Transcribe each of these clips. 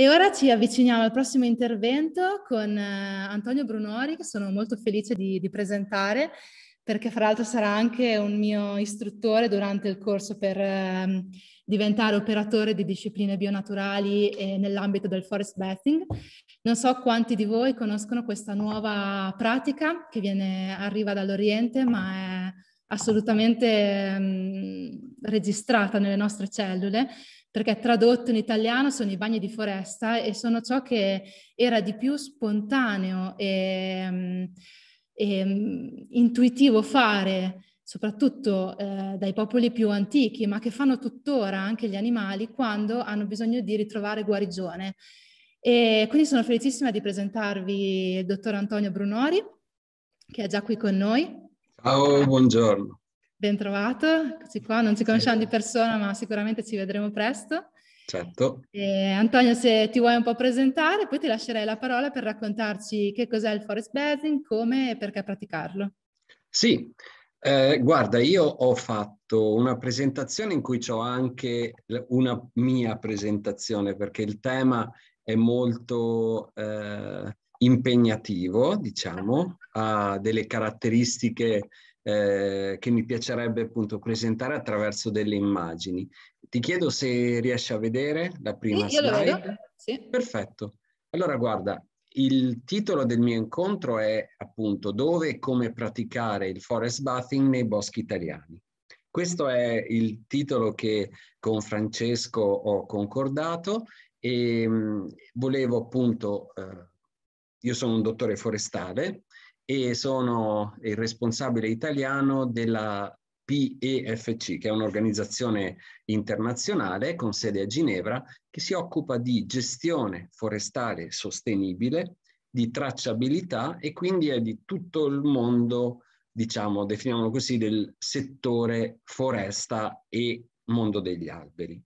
E ora ci avviciniamo al prossimo intervento con eh, Antonio Brunori, che sono molto felice di, di presentare, perché fra l'altro sarà anche un mio istruttore durante il corso per eh, diventare operatore di discipline bionaturali eh, nell'ambito del forest bathing. Non so quanti di voi conoscono questa nuova pratica che viene, arriva dall'Oriente, ma è assolutamente eh, registrata nelle nostre cellule perché tradotto in italiano sono i bagni di foresta e sono ciò che era di più spontaneo e, mm, e mm, intuitivo fare soprattutto eh, dai popoli più antichi, ma che fanno tuttora anche gli animali quando hanno bisogno di ritrovare guarigione. E quindi sono felicissima di presentarvi il dottor Antonio Brunori, che è già qui con noi. Ciao, buongiorno. Bentrovato, così qua non ci conosciamo di persona, ma sicuramente ci vedremo presto. Certo. E Antonio, se ti vuoi un po' presentare, poi ti lascerei la parola per raccontarci che cos'è il forest bathing, come e perché praticarlo. Sì, eh, guarda, io ho fatto una presentazione in cui ho anche una mia presentazione perché il tema è molto eh, impegnativo, diciamo, ha delle caratteristiche eh, che mi piacerebbe appunto presentare attraverso delle immagini. Ti chiedo se riesci a vedere la prima sì, slide. Sì. Perfetto. Allora guarda, il titolo del mio incontro è appunto dove e come praticare il forest bathing nei boschi italiani. Questo è il titolo che con Francesco ho concordato e mh, mm, volevo appunto, eh, io sono un dottore forestale e sono il responsabile italiano della PEFC, che è un'organizzazione internazionale con sede a Ginevra che si occupa di gestione forestale sostenibile, di tracciabilità e quindi è di tutto il mondo, diciamo, definiamolo così, del settore foresta e mondo degli alberi.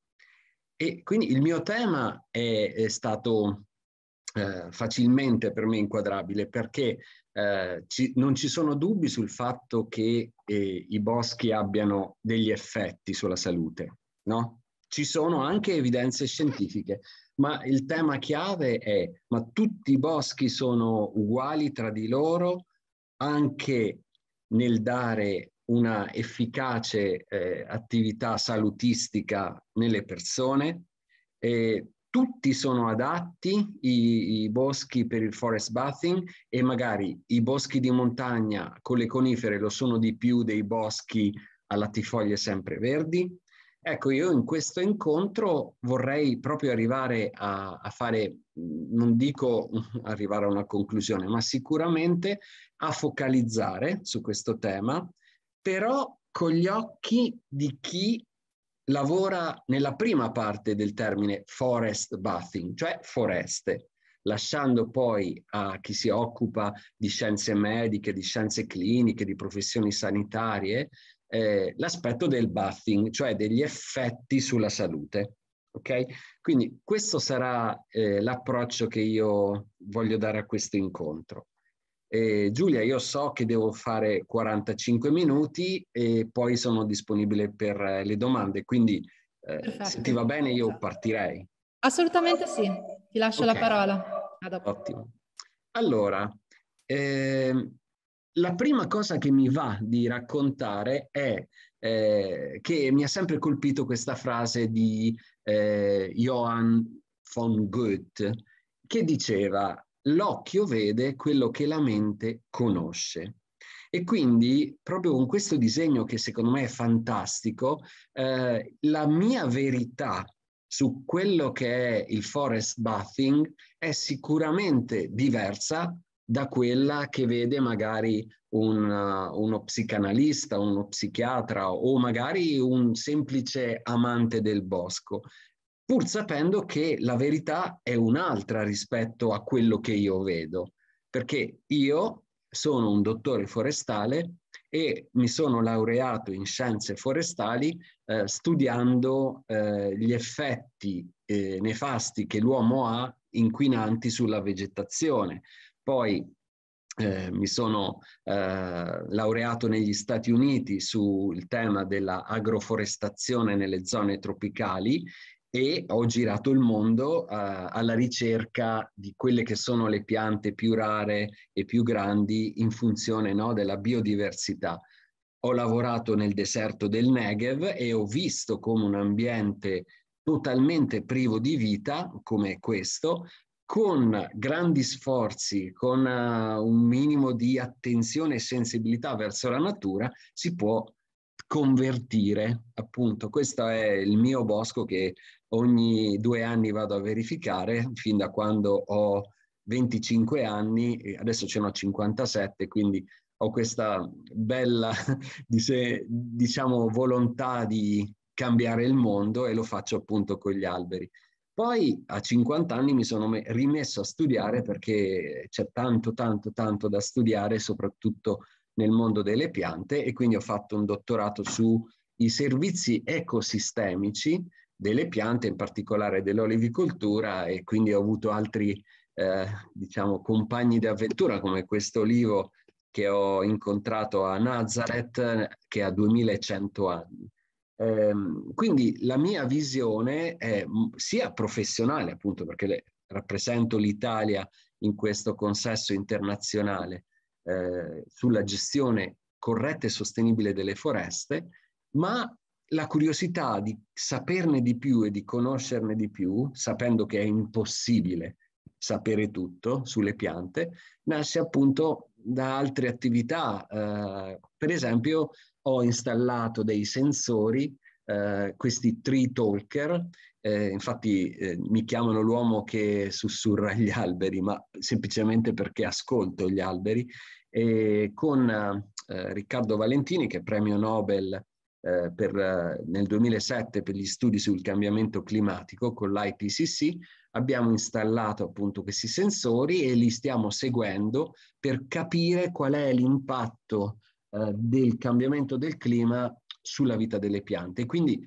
E quindi il mio tema è, è stato eh, facilmente per me inquadrabile perché eh, ci, non ci sono dubbi sul fatto che eh, i boschi abbiano degli effetti sulla salute, no? Ci sono anche evidenze scientifiche, ma il tema chiave è ma tutti i boschi sono uguali tra di loro anche nel dare una efficace eh, attività salutistica nelle persone? E tutti sono adatti i, i, boschi per il forest bathing e magari i boschi di montagna con le conifere lo sono di più dei boschi a lattifoglie sempreverdi. Ecco, io in questo incontro vorrei proprio arrivare a, a fare, non dico arrivare a una conclusione, ma sicuramente a focalizzare su questo tema, però con gli occhi di chi lavora nella prima parte del termine forest bathing, cioè foreste, lasciando poi a chi si occupa di scienze mediche, di scienze cliniche, di professioni sanitarie, eh, l'aspetto del bathing, cioè degli effetti sulla salute. Okay? Quindi questo sarà eh, l'approccio che io voglio dare a questo incontro. Eh, Giulia, io so che devo fare 45 minuti e poi sono disponibile per eh, le domande, quindi eh, se ti va bene io esatto. partirei. Assolutamente sì, ti lascio okay. la parola. Ottimo. Allora, eh, la prima cosa che mi va di raccontare è eh, che mi ha sempre colpito questa frase di eh, Johann von Goethe che diceva l'occhio vede quello che la mente conosce. E quindi proprio con questo disegno che secondo me è fantastico, eh, la mia verità su quello che è il forest bathing è sicuramente diversa da quella che vede magari un, uh, uno psicanalista, uno psichiatra o magari un semplice amante del bosco pur sapendo che la verità è un'altra rispetto a quello che io vedo, perché io sono un dottore forestale e mi sono laureato in scienze forestali eh, studiando eh, gli effetti eh, nefasti che l'uomo ha inquinanti sulla vegetazione. Poi eh, mi sono eh, laureato negli Stati Uniti sul tema della agroforestazione nelle zone tropicali e ho girato il mondo uh, alla ricerca di quelle che sono le piante più rare e più grandi in funzione no, della biodiversità. Ho lavorato nel deserto del Negev e ho visto come un ambiente totalmente privo di vita, come questo, con grandi sforzi, con uh, un minimo di attenzione e sensibilità verso la natura, si può convertire. Appunto, questo è il mio bosco che ogni due anni vado a verificare, fin da quando ho 25 anni, adesso ce ne ho 57, quindi ho questa bella, diciamo, volontà di cambiare il mondo e lo faccio appunto con gli alberi. Poi a 50 anni mi sono rimesso a studiare perché c'è tanto, tanto, tanto da studiare, soprattutto nel mondo delle piante, e quindi ho fatto un dottorato sui servizi ecosistemici delle piante, in particolare dell'olivicoltura e quindi ho avuto altri eh, diciamo, compagni di avventura come questo olivo che ho incontrato a Nazareth che ha 2100 anni. Ehm, quindi la mia visione è mm, sia professionale, appunto perché le, rappresento l'Italia in questo consesso internazionale eh, sulla gestione corretta e sostenibile delle foreste, ma la curiosità di saperne di più e di conoscerne di più, sapendo che è impossibile sapere tutto sulle piante, nasce appunto da altre attività. Eh, per esempio ho installato dei sensori, eh, questi tree talker, eh, infatti eh, mi chiamano l'uomo che sussurra gli alberi, ma semplicemente perché ascolto gli alberi, e con eh, Riccardo Valentini, che è premio Nobel eh, per, eh, nel 2007 per gli studi sul cambiamento climatico con l'IPCC, abbiamo installato appunto questi sensori e li stiamo seguendo per capire qual è l'impatto eh, del cambiamento del clima sulla vita delle piante. Quindi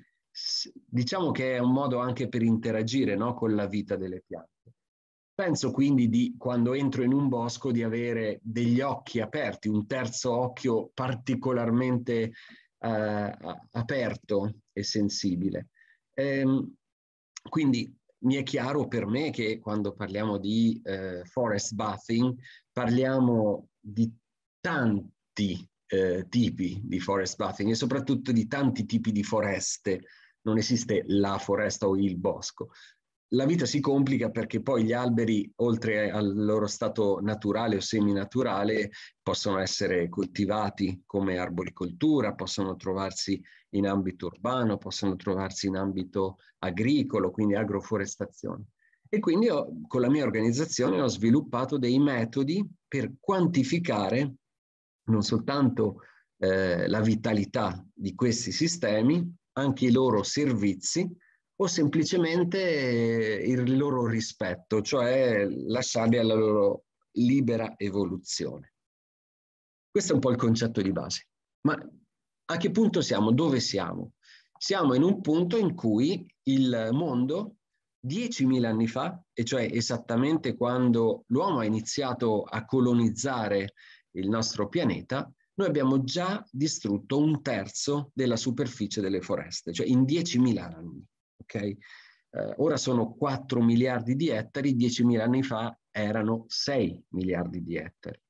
diciamo che è un modo anche per interagire no, con la vita delle piante. Penso quindi di, quando entro in un bosco, di avere degli occhi aperti, un terzo occhio particolarmente eh, aperto e sensibile. Ehm, quindi mi è chiaro per me che quando parliamo di eh, forest bathing parliamo di tanti eh, tipi di forest bathing e soprattutto di tanti tipi di foreste. Non esiste la foresta o il bosco, la vita si complica perché poi gli alberi, oltre al loro stato naturale o seminaturale, possono essere coltivati come arboricoltura, possono trovarsi in ambito urbano, possono trovarsi in ambito agricolo, quindi agroforestazione. E quindi ho, con la mia organizzazione ho sviluppato dei metodi per quantificare non soltanto eh, la vitalità di questi sistemi, anche i loro servizi, o semplicemente il loro rispetto, cioè lasciarli alla loro libera evoluzione. Questo è un po' il concetto di base. Ma a che punto siamo? Dove siamo? Siamo in un punto in cui il mondo, 10.000 anni fa, e cioè esattamente quando l'uomo ha iniziato a colonizzare il nostro pianeta, noi abbiamo già distrutto un terzo della superficie delle foreste, cioè in 10.000 anni ok? Eh, ora sono 4 miliardi di ettari, 10.000 anni fa erano 6 miliardi di ettari.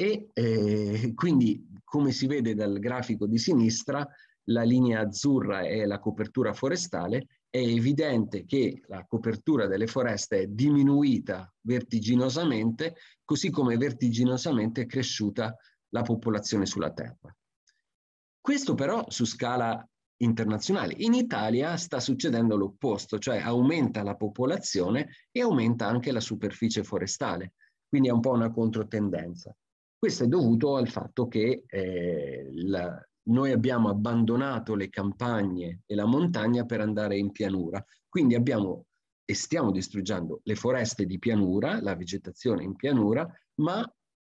E eh, quindi, come si vede dal grafico di sinistra, la linea azzurra è la copertura forestale, è evidente che la copertura delle foreste è diminuita vertiginosamente, così come vertiginosamente è cresciuta la popolazione sulla Terra. Questo però su scala internazionale. In Italia sta succedendo l'opposto, cioè aumenta la popolazione e aumenta anche la superficie forestale, quindi è un po' una controtendenza. Questo è dovuto al fatto che eh, la, noi abbiamo abbandonato le campagne e la montagna per andare in pianura, quindi abbiamo e stiamo distruggendo le foreste di pianura, la vegetazione in pianura, ma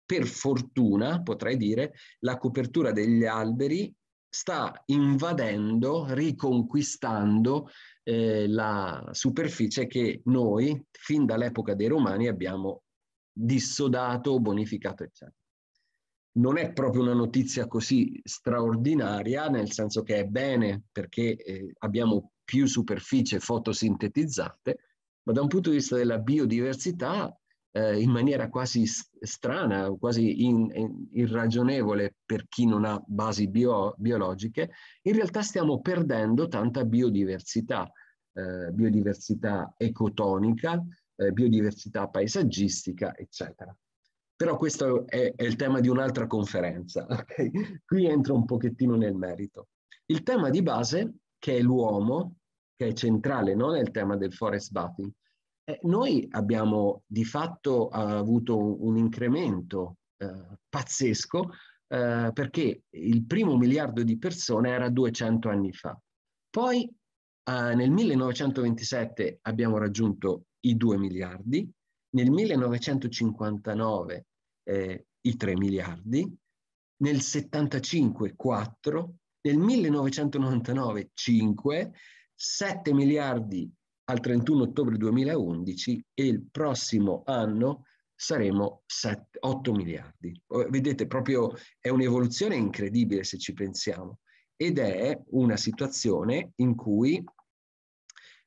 per fortuna, potrei dire, la copertura degli alberi sta invadendo, riconquistando eh, la superficie che noi, fin dall'epoca dei Romani, abbiamo dissodato, bonificato, eccetera. Non è proprio una notizia così straordinaria, nel senso che è bene perché eh, abbiamo più superficie fotosintetizzate, ma da un punto di vista della biodiversità eh, in maniera quasi strana, quasi in, in, irragionevole per chi non ha basi bio, biologiche, in realtà stiamo perdendo tanta biodiversità, eh, biodiversità ecotonica, eh, biodiversità paesaggistica, eccetera. Però questo è, è il tema di un'altra conferenza, okay? qui entro un pochettino nel merito. Il tema di base, che è l'uomo, che è centrale no? nel tema del forest bathing, eh, noi abbiamo di fatto eh, avuto un, incremento eh, pazzesco eh, perché il primo miliardo di persone era 200 anni fa. Poi eh, nel 1927 abbiamo raggiunto i 2 miliardi, nel 1959 eh, i 3 miliardi, nel 75 4, nel 1999 5, 7 miliardi al 31 ottobre 2011 e il prossimo anno saremo 7, 8 miliardi. Vedete, proprio è un'evoluzione incredibile se ci pensiamo ed è una situazione in cui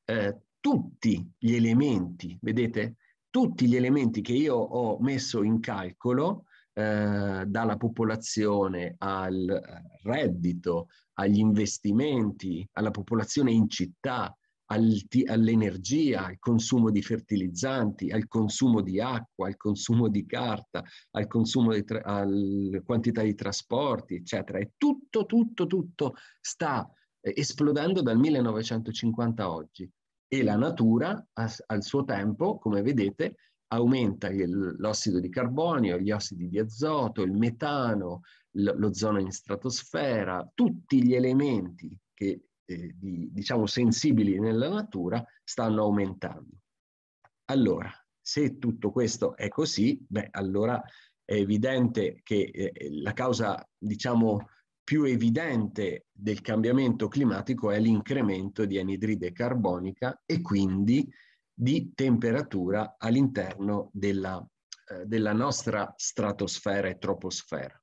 eh, tutti gli elementi, vedete, tutti gli elementi che io ho messo in calcolo, eh, dalla popolazione al eh, reddito, agli investimenti, alla popolazione in città, all'energia, al consumo di fertilizzanti, al consumo di acqua, al consumo di carta, al consumo di tra- quantità di trasporti, eccetera. E tutto, tutto, tutto sta eh, esplodendo dal 1950 a oggi. E la natura, a, al suo tempo, come vedete, aumenta il, l'ossido di carbonio, gli ossidi di azoto, il metano, l'ozono in stratosfera, tutti gli elementi che eh, di, diciamo, sensibili nella natura stanno aumentando. Allora, se tutto questo è così, beh, allora è evidente che eh, la causa, diciamo, più evidente del cambiamento climatico è l'incremento di anidride carbonica e quindi di temperatura all'interno della, eh, della nostra stratosfera e troposfera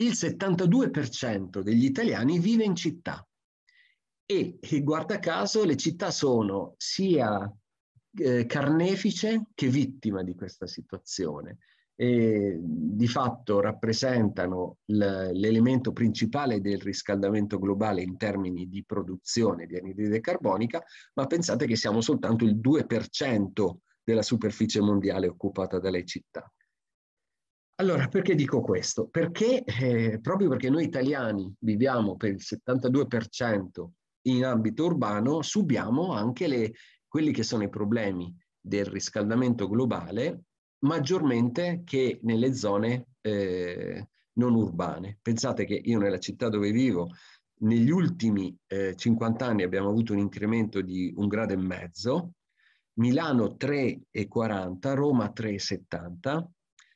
il 72% degli italiani vive in città e, e guarda caso le città sono sia eh, carnefice che vittima di questa situazione e di fatto rappresentano l'elemento principale del riscaldamento globale in termini di produzione di anidride carbonica, ma pensate che siamo soltanto il 2% della superficie mondiale occupata dalle città. Allora, perché dico questo? Perché eh, proprio perché noi italiani viviamo per il 72% in ambito urbano, subiamo anche le, quelli che sono i problemi del riscaldamento globale, maggiormente che nelle zone eh, non urbane. Pensate che io nella città dove vivo, negli ultimi eh, 50 anni abbiamo avuto un incremento di un grado e mezzo, Milano 3,40, Roma 3,70,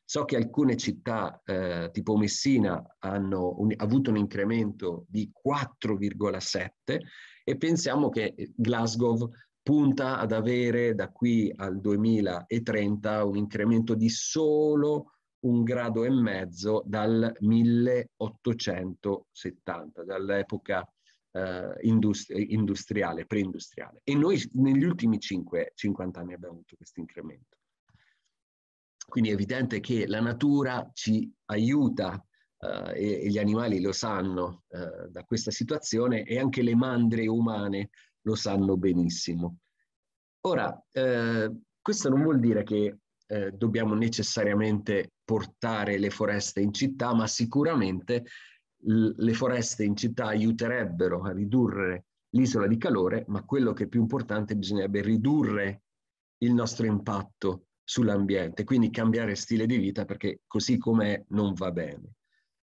So che alcune città eh, tipo Messina hanno un, avuto un incremento di 4,7 e pensiamo che eh, Glasgow punta ad avere da qui al 2030 un incremento di solo un grado e mezzo dal 1870, dall'epoca eh, industri- industriale, preindustriale. E noi negli ultimi 5, 50 anni abbiamo avuto questo incremento. Quindi è evidente che la natura ci aiuta eh, e, e, gli animali lo sanno eh, da questa situazione e anche le mandre umane lo sanno benissimo. Ora, eh, questo non vuol dire che eh, dobbiamo necessariamente portare le foreste in città, ma sicuramente le foreste in città aiuterebbero a ridurre l'isola di calore, ma quello che è più importante bisognerebbe ridurre il nostro impatto sull'ambiente, quindi cambiare stile di vita perché così com'è non va bene.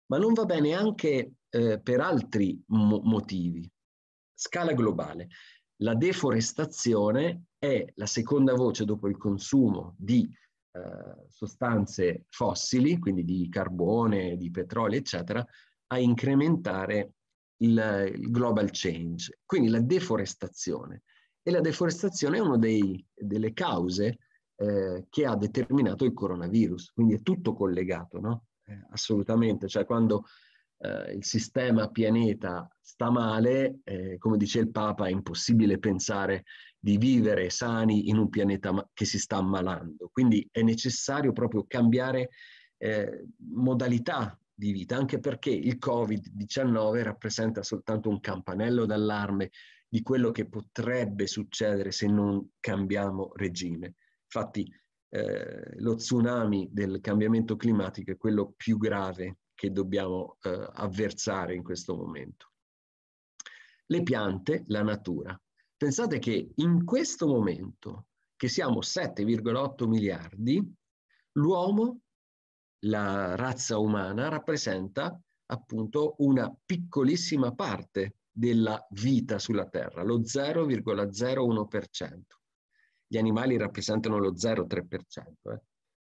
Ma non va bene anche eh, per altri mo- motivi. Scala globale. La deforestazione è la seconda voce dopo il consumo di eh, sostanze fossili, quindi di carbone, di petrolio, eccetera, a incrementare il, il global change, quindi la deforestazione. E la deforestazione è una delle cause eh, che ha determinato il coronavirus. Quindi è tutto collegato, no? Eh, assolutamente. Cioè quando eh, il sistema pianeta sta male, eh, come dice il Papa, è impossibile pensare di vivere sani in un pianeta ma- che si sta ammalando. Quindi è necessario proprio cambiare eh, modalità di vita, anche perché il Covid-19 rappresenta soltanto un campanello d'allarme di quello che potrebbe succedere se non cambiamo regime. Infatti eh, lo tsunami del cambiamento climatico è quello più grave che dobbiamo eh, avversare in questo momento. Le piante, la natura. Pensate che in questo momento, che siamo 7,8 miliardi, l'uomo, la razza umana, rappresenta appunto una piccolissima parte della vita sulla Terra, lo 0,01% gli animali rappresentano lo 0,3%, eh?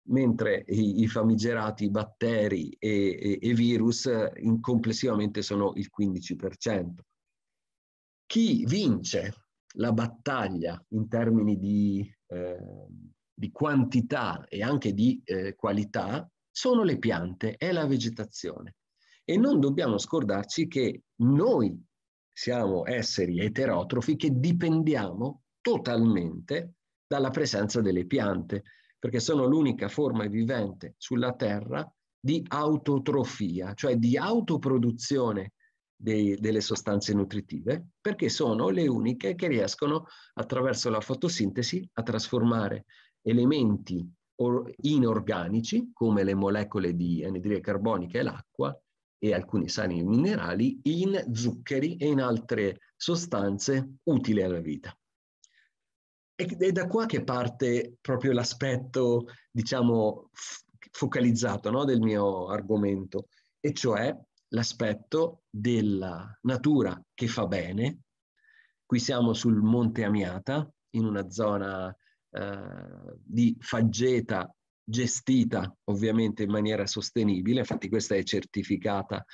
mentre i, i, famigerati, batteri e, e, e virus eh, in, complessivamente sono il 15%. Chi vince la battaglia in termini di, eh, di quantità e anche di eh, qualità sono le piante e la vegetazione. E non dobbiamo scordarci che noi siamo esseri eterotrofi che dipendiamo totalmente dalla presenza delle piante, perché sono l'unica forma vivente sulla Terra di autotrofia, cioè di autoproduzione dei, delle sostanze nutritive, perché sono le uniche che riescono attraverso la fotosintesi a trasformare elementi inorganici, come le molecole di anidride carbonica e l'acqua, e alcuni sani minerali, in zuccheri e in altre sostanze utili alla vita è da qua che parte proprio l'aspetto, diciamo, focalizzato no, del mio argomento, e cioè l'aspetto della natura che fa bene. Qui siamo sul Monte Amiata, in una zona eh, di faggeta gestita ovviamente in maniera sostenibile, infatti questa è certificata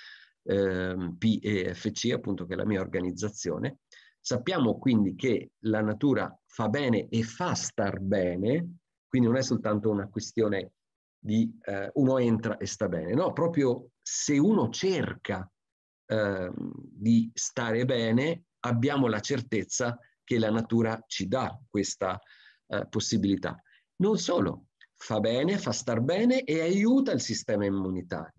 eh, PEFC, appunto che è la mia organizzazione, Sappiamo quindi che la natura fa bene e fa star bene, quindi non è soltanto una questione di eh, uno entra e sta bene, no, proprio se uno cerca eh, di stare bene, abbiamo la certezza che la natura ci dà questa eh, possibilità. Non solo, fa bene, fa star bene e aiuta il sistema immunitario.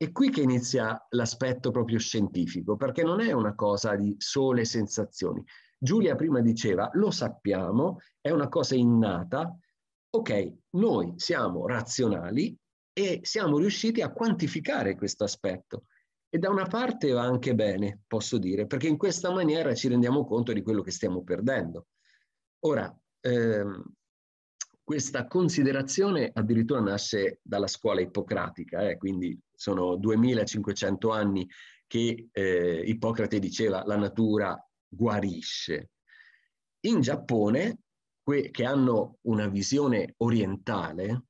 È qui che inizia l'aspetto proprio scientifico, perché non è una cosa di sole sensazioni. Giulia prima diceva, lo sappiamo, è una cosa innata. Ok, noi siamo razionali e siamo riusciti a quantificare questo aspetto. E da una parte va anche bene, posso dire, perché in questa maniera ci rendiamo conto di quello che stiamo perdendo. Ora, ehm, questa considerazione addirittura nasce dalla scuola ippocratica, eh, quindi sono 2500 anni che eh, Ippocrate diceva la natura guarisce. In Giappone, que- che hanno una visione orientale,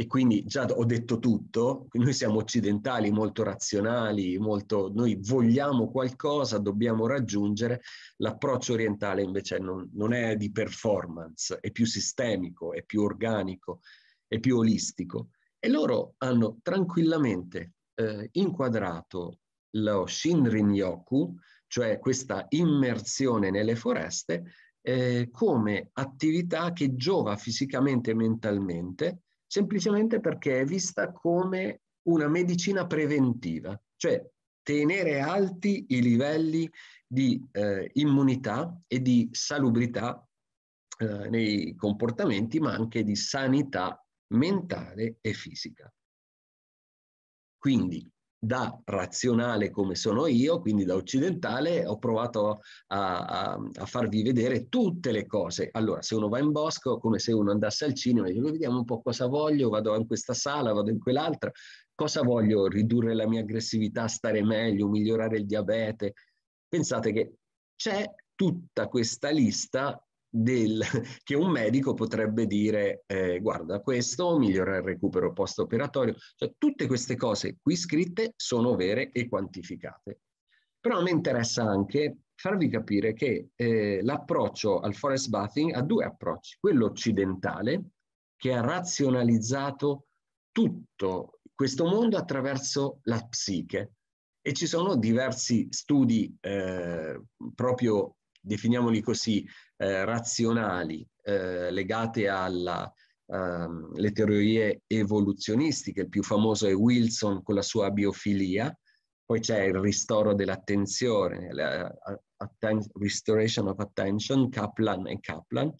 e quindi già ho detto tutto, noi siamo occidentali, molto razionali, molto, noi vogliamo qualcosa, dobbiamo raggiungere, l'approccio orientale invece non, non è di performance, è più sistemico, è più organico, è più olistico. E loro hanno tranquillamente eh, inquadrato lo Shinrin Yoku, cioè questa immersione nelle foreste, eh, come attività che giova fisicamente e mentalmente, semplicemente perché è vista come una medicina preventiva, cioè tenere alti i livelli di eh, immunità e di salubrità eh, nei comportamenti, ma anche di sanità mentale e fisica. Quindi da razionale come sono io, quindi da occidentale, ho provato a, a, a, farvi vedere tutte le cose. Allora, se uno va in bosco, come se uno andasse al cinema, dice, vediamo un po' cosa voglio, vado in questa sala, vado in quell'altra, cosa voglio, ridurre la mia aggressività, stare meglio, migliorare il diabete. Pensate che c'è tutta questa lista del, che un medico potrebbe dire eh, guarda questo migliora il recupero post-operatorio, cioè tutte queste cose qui scritte sono vere e quantificate. Però mi interessa anche farvi capire che eh, l'approccio al forest bathing ha due approcci, quello occidentale che ha razionalizzato tutto questo mondo attraverso la psiche e ci sono diversi studi eh, proprio definiamoli così, eh, razionali eh, legate alle ehm, teorie evoluzionistiche, il più famoso è Wilson con la sua biofilia, poi c'è il ristoro dell'attenzione, la, atten- restoration of attention, Kaplan e Kaplan,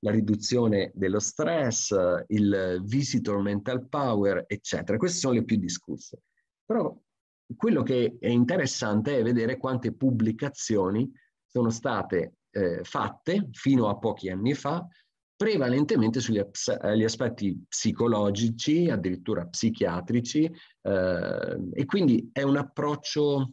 la riduzione dello stress, il visitor mental power, eccetera. Queste sono le più discusse. Però quello che è interessante è vedere quante pubblicazioni sono state eh, fatte fino a pochi anni fa prevalentemente sugli aspetti psicologici, addirittura psichiatrici, eh, e quindi è un approccio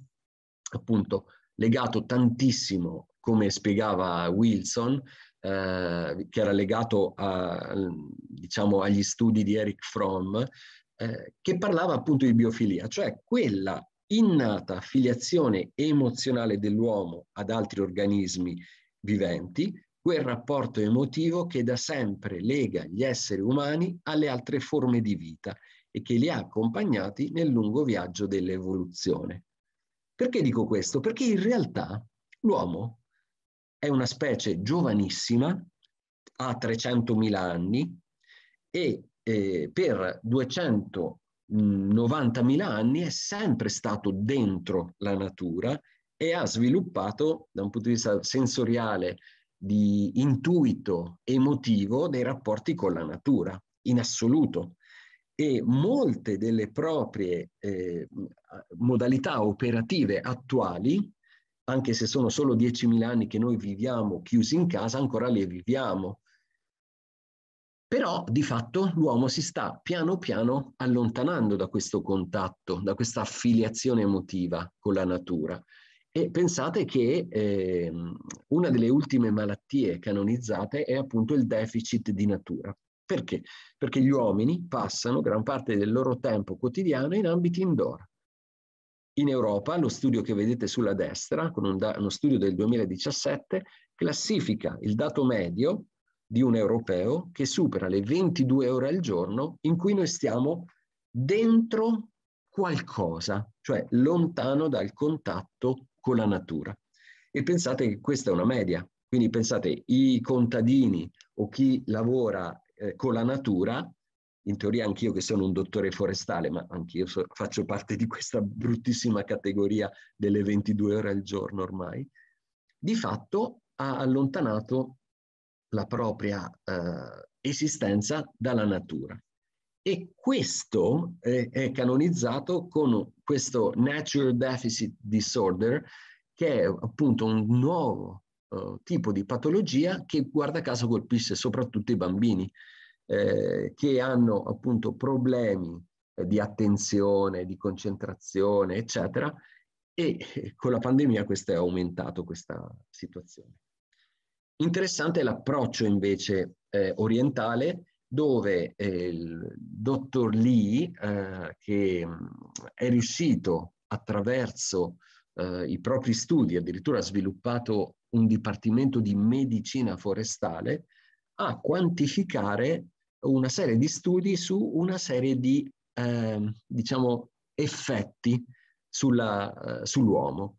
appunto legato tantissimo, come spiegava Wilson, eh, che era legato a, diciamo, agli studi di Eric Fromm, eh, che parlava appunto di biofilia, cioè quella innata filiazione emozionale dell'uomo ad altri organismi viventi, quel rapporto emotivo che da sempre lega gli esseri umani alle altre forme di vita e che li ha accompagnati nel lungo viaggio dell'evoluzione. Perché dico questo? Perché in realtà l'uomo è una specie giovanissima, ha 300.000 anni e eh, per 290.000 anni è sempre stato dentro la natura e ha sviluppato da un punto di vista sensoriale, di intuito emotivo dei rapporti con la natura, in assoluto. E molte delle proprie eh, modalità operative attuali, anche se sono solo 10.000 anni che noi viviamo chiusi in casa, ancora le viviamo. Però di fatto l'uomo si sta piano piano allontanando da questo contatto, da questa affiliazione emotiva con la natura. E pensate che eh, una delle ultime malattie canonizzate è appunto il deficit di natura. Perché? Perché gli uomini passano gran parte del loro tempo quotidiano in ambiti indoor. In Europa, lo studio che vedete sulla destra, con un da- uno studio del 2017, classifica il dato medio di un europeo che supera le 22 ore al giorno in cui noi stiamo dentro qualcosa, cioè lontano dal contatto con la natura. E pensate che questa è una media, quindi pensate i contadini o chi lavora eh, con la natura, in teoria anch'io che sono un dottore forestale, ma anch'io so, faccio parte di questa bruttissima categoria delle 22 ore al giorno ormai, di fatto ha allontanato la propria eh, esistenza dalla natura e questo è, è canonizzato con questo Natural Deficit Disorder, che è appunto un nuovo uh, tipo di patologia che guarda caso colpisce soprattutto i bambini eh, che hanno appunto problemi eh, di attenzione, di concentrazione, eccetera, e eh, con la pandemia questo è aumentato, questa situazione. Interessante l'approccio invece eh, orientale dove eh, il dottor Lee, eh, che è riuscito attraverso eh, i propri studi, addirittura ha sviluppato un dipartimento di medicina forestale, a quantificare una serie di studi su una serie di, ehm, diciamo, effetti eh, sull'uomo.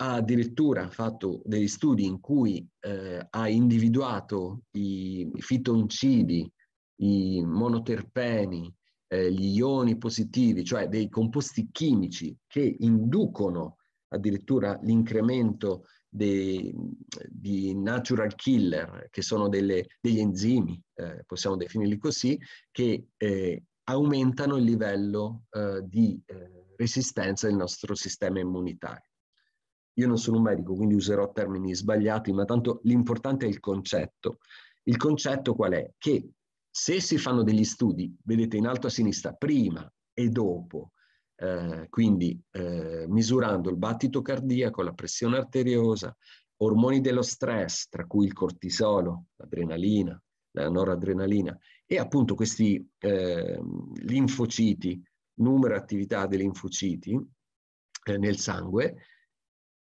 ha addirittura fatto degli studi in cui eh, ha individuato i fitoncidi i monoterpeni, eh, gli ioni positivi, cioè dei composti chimici che inducono addirittura l'incremento dei, di natural killer, che sono delle, degli enzimi, eh, possiamo definirli così, che eh, aumentano il livello eh, di eh, resistenza del nostro sistema immunitario. Io non sono un medico, quindi userò termini sbagliati, ma tanto l'importante è il concetto. Il concetto qual è? Che se si fanno degli studi, vedete in alto a sinistra, prima e dopo, eh, quindi eh, misurando il battito cardiaco, la pressione arteriosa, ormoni dello stress, tra cui il cortisolo, l'adrenalina, la noradrenalina e appunto questi eh, linfociti, numero e attività dei linfociti eh, nel sangue,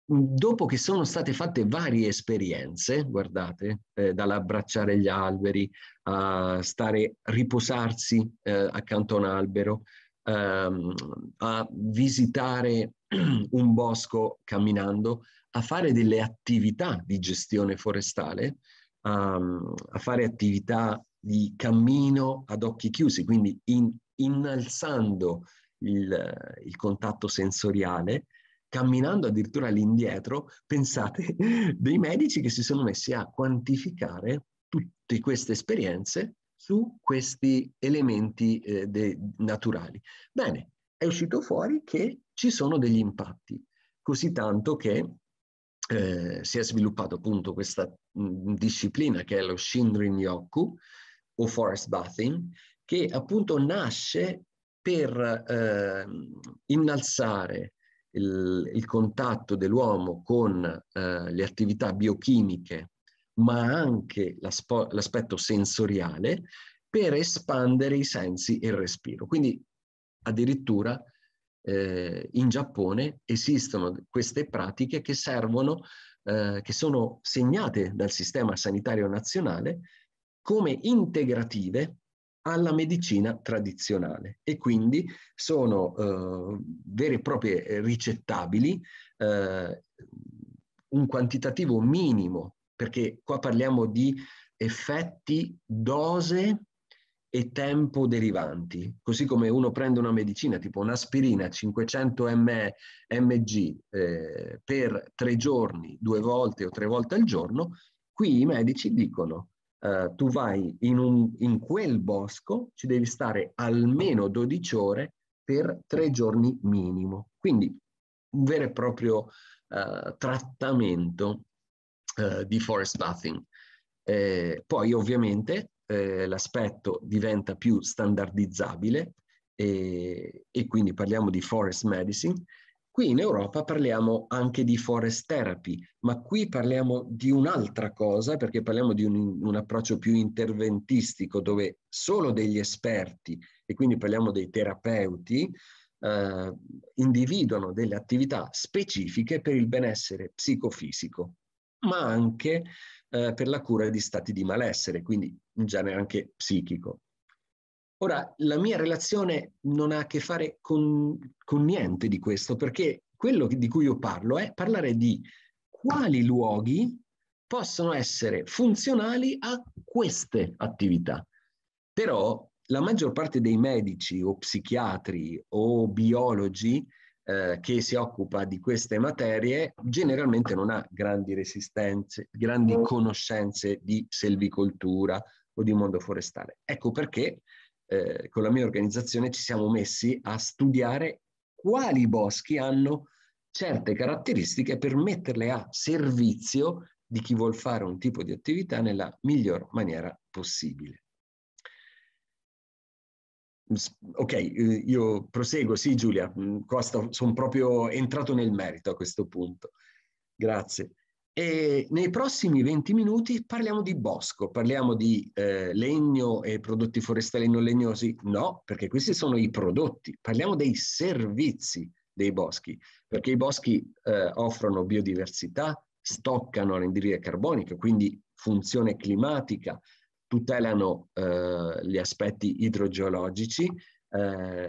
dopo che sono state fatte varie esperienze, guardate, eh, dall'abbracciare gli alberi a stare, riposarsi eh, accanto a un albero, ehm, a visitare un bosco camminando, a fare delle attività di gestione forestale, um, a fare attività di cammino ad occhi chiusi, quindi in, innalzando il, il, contatto sensoriale, camminando addirittura all'indietro, pensate, dei medici che si sono messi a quantificare di queste esperienze su questi elementi eh, de- naturali. Bene, è uscito fuori che ci sono degli impatti, così tanto che eh, si è sviluppata appunto questa mh, mm, disciplina che è lo Shinrin Yoku o forest bathing, che appunto nasce per eh, innalzare il, il, contatto dell'uomo con eh, le attività biochimiche ma anche l'aspetto sensoriale per espandere i sensi e il respiro. Quindi addirittura eh, in Giappone esistono queste pratiche che servono, eh, che sono segnate dal sistema sanitario nazionale come integrative alla medicina tradizionale e quindi sono eh, vere e proprie ricettabili, eh, un quantitativo minimo perché qua parliamo di effetti, dose e tempo derivanti. Così come uno prende una medicina, tipo un'aspirina 500 mg eh, per tre giorni, due volte o tre volte al giorno, qui i medici dicono eh, tu vai in, un, in quel bosco, ci devi stare almeno 12 ore per tre giorni minimo. Quindi un vero e proprio eh, trattamento eh, di forest bathing. Eh, poi ovviamente eh, l'aspetto diventa più standardizzabile e, e, quindi parliamo di forest medicine. Qui in Europa parliamo anche di forest therapy, ma qui parliamo di un'altra cosa perché parliamo di un, un approccio più interventistico dove solo degli esperti e quindi parliamo dei terapeuti eh, individuano delle attività specifiche per il benessere psicofisico ma anche eh, per la cura di stati di malessere, quindi in genere anche psichico. Ora, la mia relazione non ha a che fare con, con niente di questo, perché quello di cui io parlo è parlare di quali luoghi possono essere funzionali a queste attività. Però la maggior parte dei medici o psichiatri o biologi eh, che si occupa di queste materie generalmente non ha grandi resistenze, grandi mm. conoscenze di selvicoltura o di mondo forestale. Ecco perché eh, con la mia organizzazione ci siamo messi a studiare quali boschi hanno certe caratteristiche per metterle a servizio di chi vuol fare un tipo di attività nella miglior maniera possibile. Ok, eh, io proseguo. Sì, Giulia, mm, sono proprio entrato nel merito a questo punto. Grazie. E nei prossimi 20 minuti parliamo di bosco, parliamo di eh, legno e prodotti forestali non legnosi? No, perché questi sono i prodotti, parliamo dei servizi dei boschi, perché i boschi eh, offrono biodiversità, stoccano l'endride carbonica, quindi funzione climatica, tutelano eh, gli aspetti idrogeologici, eh,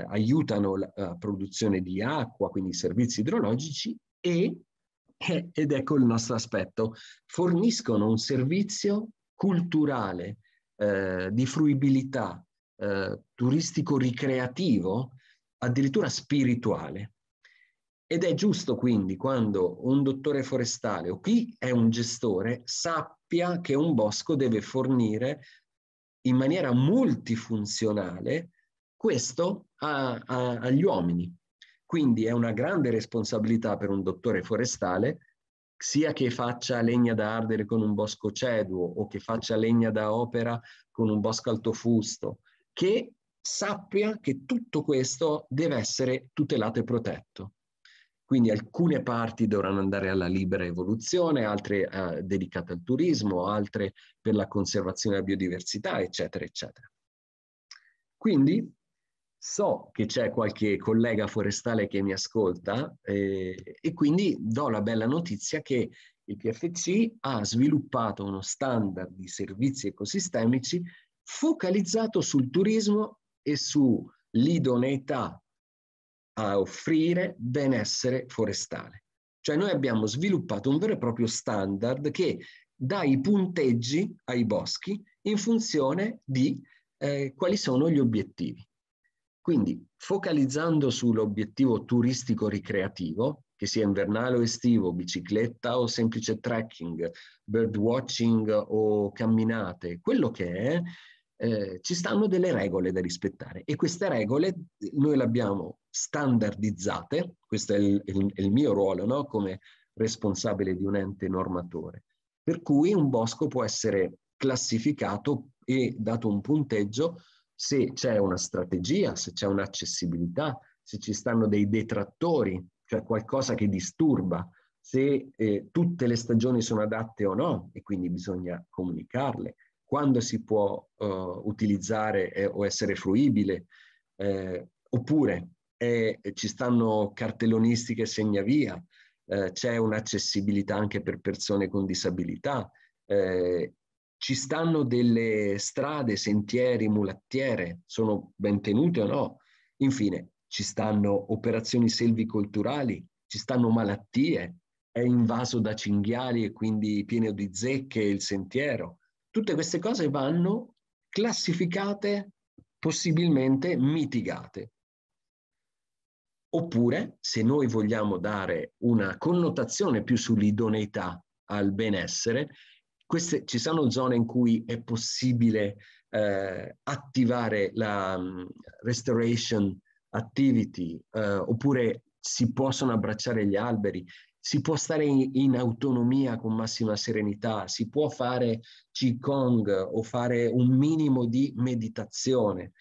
aiutano la produzione di acqua, quindi servizi idrologici e, eh, ed ecco il nostro aspetto, forniscono un servizio culturale eh, di fruibilità eh, turistico ricreativo, addirittura spirituale. Ed è giusto quindi quando un dottore forestale o chi è un gestore sa coppia che un bosco deve fornire in maniera multifunzionale questo a, a, agli uomini. Quindi è una grande responsabilità per un dottore forestale, sia che faccia legna da ardere con un bosco ceduo o che faccia legna da opera con un bosco altofusto, che sappia che tutto questo deve essere tutelato e protetto. Quindi alcune parti dovranno andare alla libera evoluzione, altre eh, dedicate al turismo, altre per la conservazione della biodiversità, eccetera, eccetera. Quindi so che c'è qualche collega forestale che mi ascolta eh, e quindi do la bella notizia che il PFC ha sviluppato uno standard di servizi ecosistemici focalizzato sul turismo e sull'idoneità a offrire benessere forestale. Cioè noi abbiamo sviluppato un vero e proprio standard che dà i punteggi ai boschi in funzione di eh, quali sono gli obiettivi. Quindi focalizzando sull'obiettivo turistico ricreativo, che sia invernale o estivo, bicicletta o semplice trekking, birdwatching o camminate, quello che è, eh, ci stanno delle regole da rispettare e queste regole eh, noi le abbiamo standardizzate, questo è il, il, il mio ruolo no? come responsabile di un ente normatore, per cui un bosco può essere classificato e dato un punteggio se c'è una strategia, se c'è un'accessibilità, se ci stanno dei detrattori, cioè qualcosa che disturba, se eh, tutte le stagioni sono adatte o no e quindi bisogna comunicarle, quando si può uh, utilizzare eh, o essere fruibile, eh, oppure eh, ci stanno cartellonistiche segnavia, eh, c'è un'accessibilità anche per persone con disabilità, eh, ci stanno delle strade, sentieri, mulattiere, sono ben tenute o no? Infine, ci stanno operazioni selvicolturali, ci stanno malattie, è invaso da cinghiali e quindi pieno di zecche il sentiero, Tutte queste cose vanno classificate, possibilmente mitigate. Oppure, se noi vogliamo dare una connotazione più sull'idoneità al benessere, queste, ci sono zone in cui è possibile eh, attivare la um, restoration activity, eh, oppure si possono abbracciare gli alberi, si può stare in, in, autonomia con massima serenità, si può fare Qigong o fare un minimo di meditazione.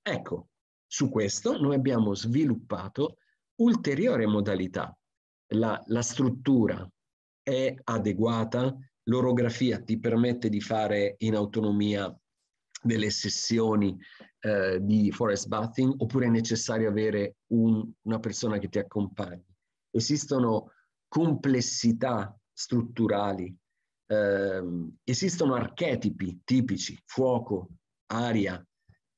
Ecco, su questo noi abbiamo sviluppato ulteriore modalità. La, la struttura è adeguata, l'orografia ti permette di fare in autonomia delle sessioni eh, di forest bathing oppure è necessario avere un, una persona che ti accompagni. Esistono complessità strutturali, eh, esistono archetipi tipici, fuoco, aria,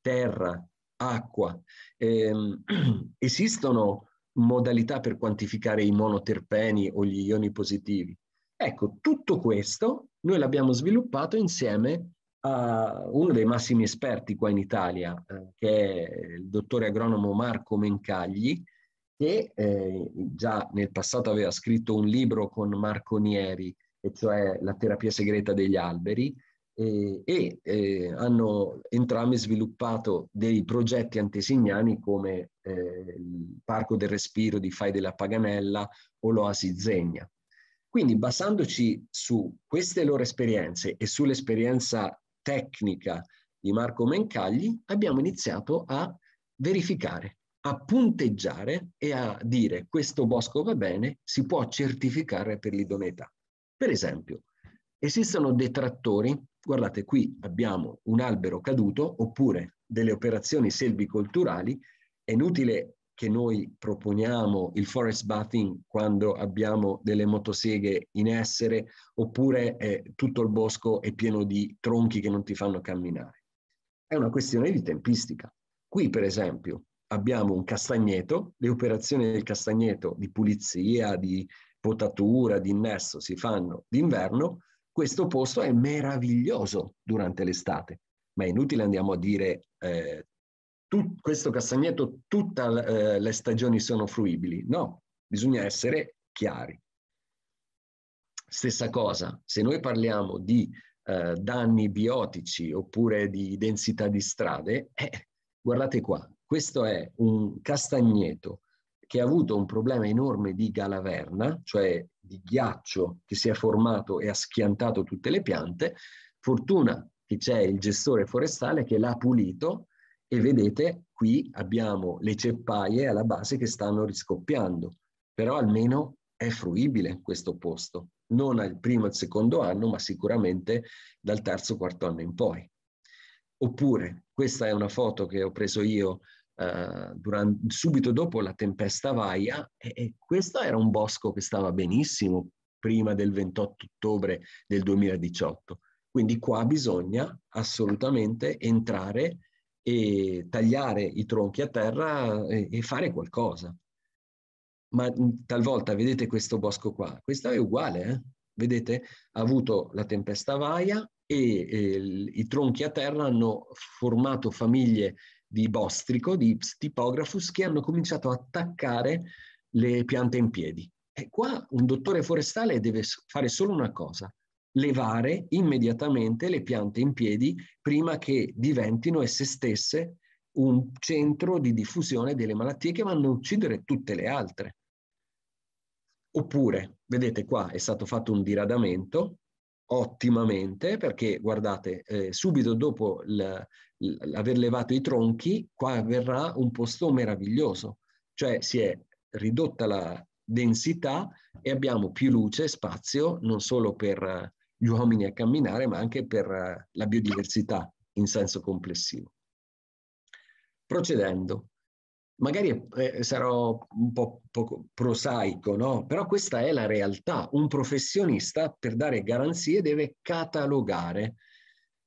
terra, acqua, eh, esistono modalità per quantificare i monoterpeni o gli ioni positivi. Ecco, tutto questo noi l'abbiamo sviluppato insieme a uno dei massimi esperti qua in Italia, eh, che è il dottore agronomo Marco Mencagli, che eh, già nel passato aveva scritto un libro con Marco Nieri, e cioè La terapia segreta degli alberi, e, e eh, hanno entrambi sviluppato dei progetti antesignani come eh, il Parco del Respiro di Fai della Paganella o l'Oasi Zegna. Quindi basandoci su queste loro esperienze e sull'esperienza tecnica di Marco Mencagli, abbiamo iniziato a verificare a punteggiare e a dire questo bosco va bene, si può certificare per l'idoneità. Per esempio, esistono detrattori, guardate qui abbiamo un albero caduto oppure delle operazioni selvicolturali, è inutile che noi proponiamo il forest bathing quando abbiamo delle motoseghe in essere oppure eh, tutto il bosco è pieno di tronchi che non ti fanno camminare. È una questione di tempistica. Qui per esempio abbiamo un castagneto, le operazioni del castagneto di pulizia, di potatura, di innesto si fanno d'inverno, questo posto è meraviglioso durante l'estate, ma è inutile andiamo a dire eh, tut, questo castagneto tutte eh, le stagioni sono fruibili, no, bisogna essere chiari. Stessa cosa, se noi parliamo di eh, danni biotici oppure di densità di strade, eh, guardate qua, questo è un castagneto che ha avuto un problema enorme di galaverna, cioè di ghiaccio che si è formato e ha schiantato tutte le piante. Fortuna che c'è il gestore forestale che l'ha pulito e vedete qui abbiamo le ceppaie alla base che stanno riscoppiando, però almeno è fruibile questo posto, non al primo e al secondo anno, ma sicuramente dal terzo quarto anno in poi. Oppure, questa è una foto che ho preso io eh, durante, subito dopo la tempesta Vaia e, e questo era un bosco che stava benissimo prima del 28 ottobre del 2018. Quindi qua bisogna assolutamente entrare e tagliare i tronchi a terra e, e fare qualcosa. Ma talvolta vedete questo bosco qua, questo è uguale, eh? vedete, ha avuto la tempesta Vaia e, e i tronchi a terra hanno formato famiglie di Bostrico, di Stipographus, che hanno cominciato a attaccare le piante in piedi. E qua un dottore forestale deve fare solo una cosa, levare immediatamente le piante in piedi prima che diventino esse stesse un centro di diffusione delle malattie che vanno a uccidere tutte le altre. Oppure, vedete qua è stato fatto un diradamento ottimamente perché guardate eh, subito dopo aver levato i tronchi qua verrà un posto meraviglioso cioè si è ridotta la densità e abbiamo più luce e spazio non solo per eh, gli uomini a camminare ma anche per eh, la biodiversità in senso complessivo procedendo magari sarò un po' poco prosaico, no? però questa è la realtà. Un professionista per dare garanzie deve catalogare.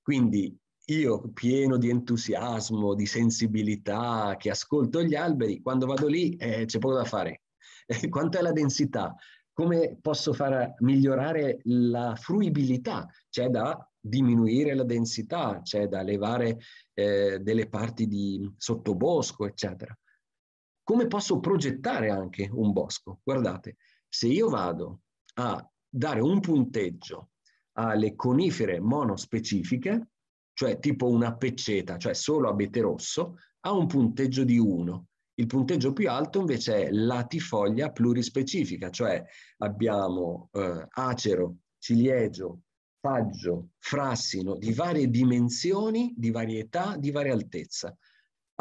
Quindi io pieno di entusiasmo, di sensibilità, che ascolto gli alberi, quando vado lì eh, c'è poco da fare. Eh, quanto è la densità? Come posso far migliorare la fruibilità? C'è da diminuire la densità, c'è da levare eh, delle parti di sottobosco, eccetera come posso progettare anche un bosco. Guardate, se io vado a dare un punteggio alle conifere monospecifiche, cioè tipo una pecceta, cioè solo abete rosso, ha un punteggio di 1. Il punteggio più alto invece è latifoglia plurispecifica, cioè abbiamo eh, acero, ciliegio, faggio, frassino di varie dimensioni, di varietà, di varia altezza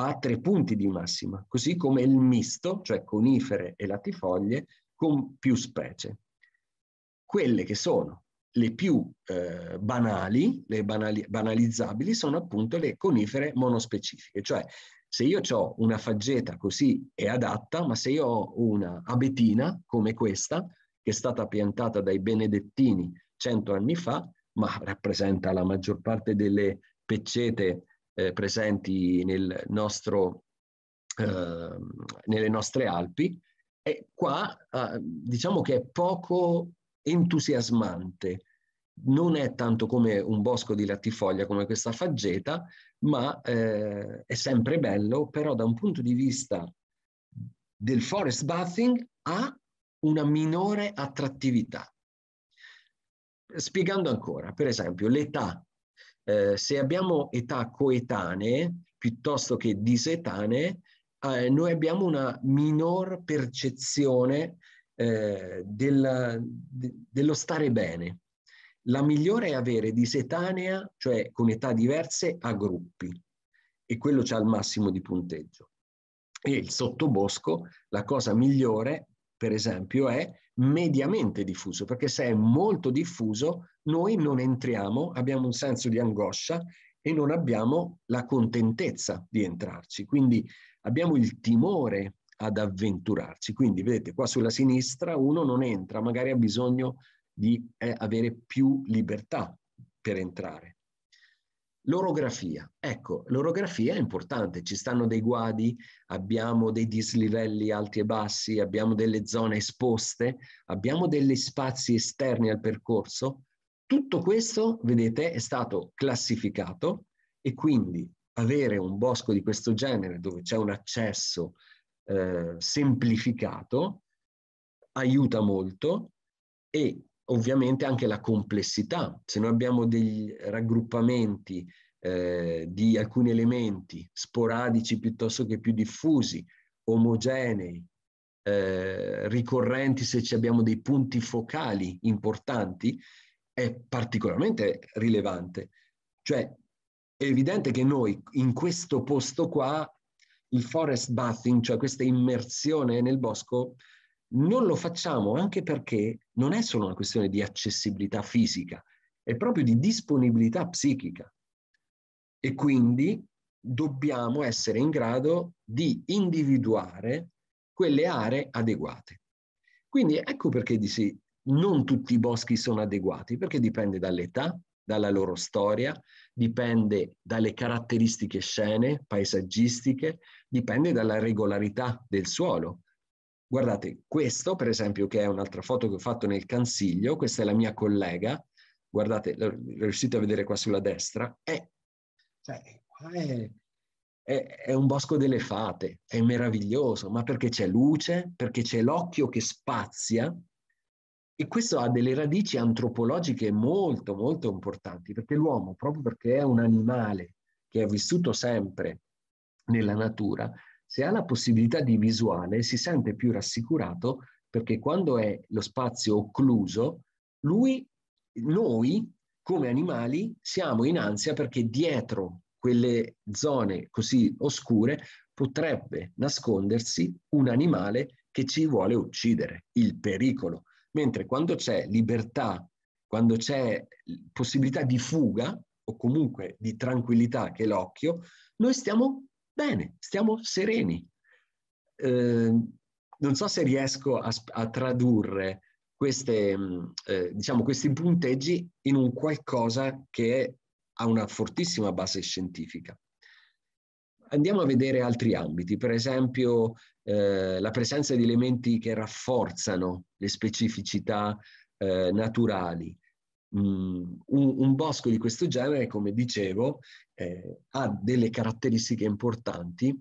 a tre punti di massima, così come il misto, cioè conifere e latifoglie, con più specie. Quelle che sono le più eh, banali, le banali, banalizzabili, sono appunto le conifere monospecifiche, cioè se io ho una faggeta così è adatta, ma se io ho una abetina come questa, che è stata piantata dai benedettini cento anni fa, ma rappresenta la maggior parte delle peccete eh, presenti nel nostro, eh, nelle nostre Alpi. E qua eh, diciamo che è poco entusiasmante, non è tanto come un bosco di latifoglia come questa faggeta, ma eh, è sempre bello, però da un punto di vista del forest bathing ha una minore attrattività. Spiegando ancora, per esempio, l'età eh, se abbiamo età coetanee piuttosto che disetanee, eh, noi abbiamo una minor percezione eh, della, de, dello stare bene. La migliore è avere disetanea, cioè con età diverse, a gruppi e quello c'ha il massimo di punteggio. E il sottobosco, la cosa migliore, per esempio, è mediamente diffuso, perché se è molto diffuso noi non entriamo, abbiamo un senso di angoscia e non abbiamo la contentezza di entrarci, quindi abbiamo il timore ad avventurarci. Quindi vedete qua sulla sinistra uno non entra, magari ha bisogno di eh, avere più libertà per entrare. L'orografia. Ecco, l'orografia è importante, ci stanno dei guadi, abbiamo dei dislivelli alti e bassi, abbiamo delle zone esposte, abbiamo degli spazi esterni al percorso tutto questo, vedete, è stato classificato e quindi avere un bosco di questo genere dove c'è un accesso eh, semplificato aiuta molto e ovviamente anche la complessità. Se noi abbiamo dei raggruppamenti eh, di alcuni elementi sporadici piuttosto che più diffusi, omogenei, eh, ricorrenti se abbiamo dei punti focali importanti, è particolarmente rilevante. Cioè è evidente che noi in questo posto qua, il forest bathing, cioè questa immersione nel bosco, non lo facciamo anche perché non è solo una questione di accessibilità fisica, è proprio di disponibilità psichica. E quindi dobbiamo essere in grado di individuare quelle aree adeguate. Quindi ecco perché dici, non tutti i boschi sono adeguati perché dipende dall'età, dalla loro storia, dipende dalle caratteristiche scene, paesaggistiche, dipende dalla regolarità del suolo. Guardate, questo per esempio che è un'altra foto che ho fatto nel Cansiglio, questa è la mia collega, guardate, lo riuscite a vedere qua sulla destra, è, cioè, è, è, è un bosco delle fate, è meraviglioso, ma perché c'è luce, perché c'è l'occhio che spazia, e questo ha delle radici antropologiche molto, molto importanti, perché l'uomo, proprio perché è un animale che ha vissuto sempre nella natura, se ha la possibilità di visuale si sente più rassicurato perché quando è lo spazio occluso, lui, noi come animali siamo in ansia perché dietro quelle zone così oscure potrebbe nascondersi un animale che ci vuole uccidere, il pericolo. Mentre quando c'è libertà, quando c'è possibilità di fuga o comunque di tranquillità che è l'occhio, noi stiamo bene, stiamo sereni. Eh, non so se riesco a, a tradurre queste, mm, eh, diciamo, questi punteggi in un qualcosa che ha una fortissima base scientifica. Andiamo a vedere altri ambiti, per esempio eh, la presenza di elementi che rafforzano le specificità eh, naturali. Mm, un, un, bosco di questo genere, come dicevo, eh, ha delle caratteristiche importanti,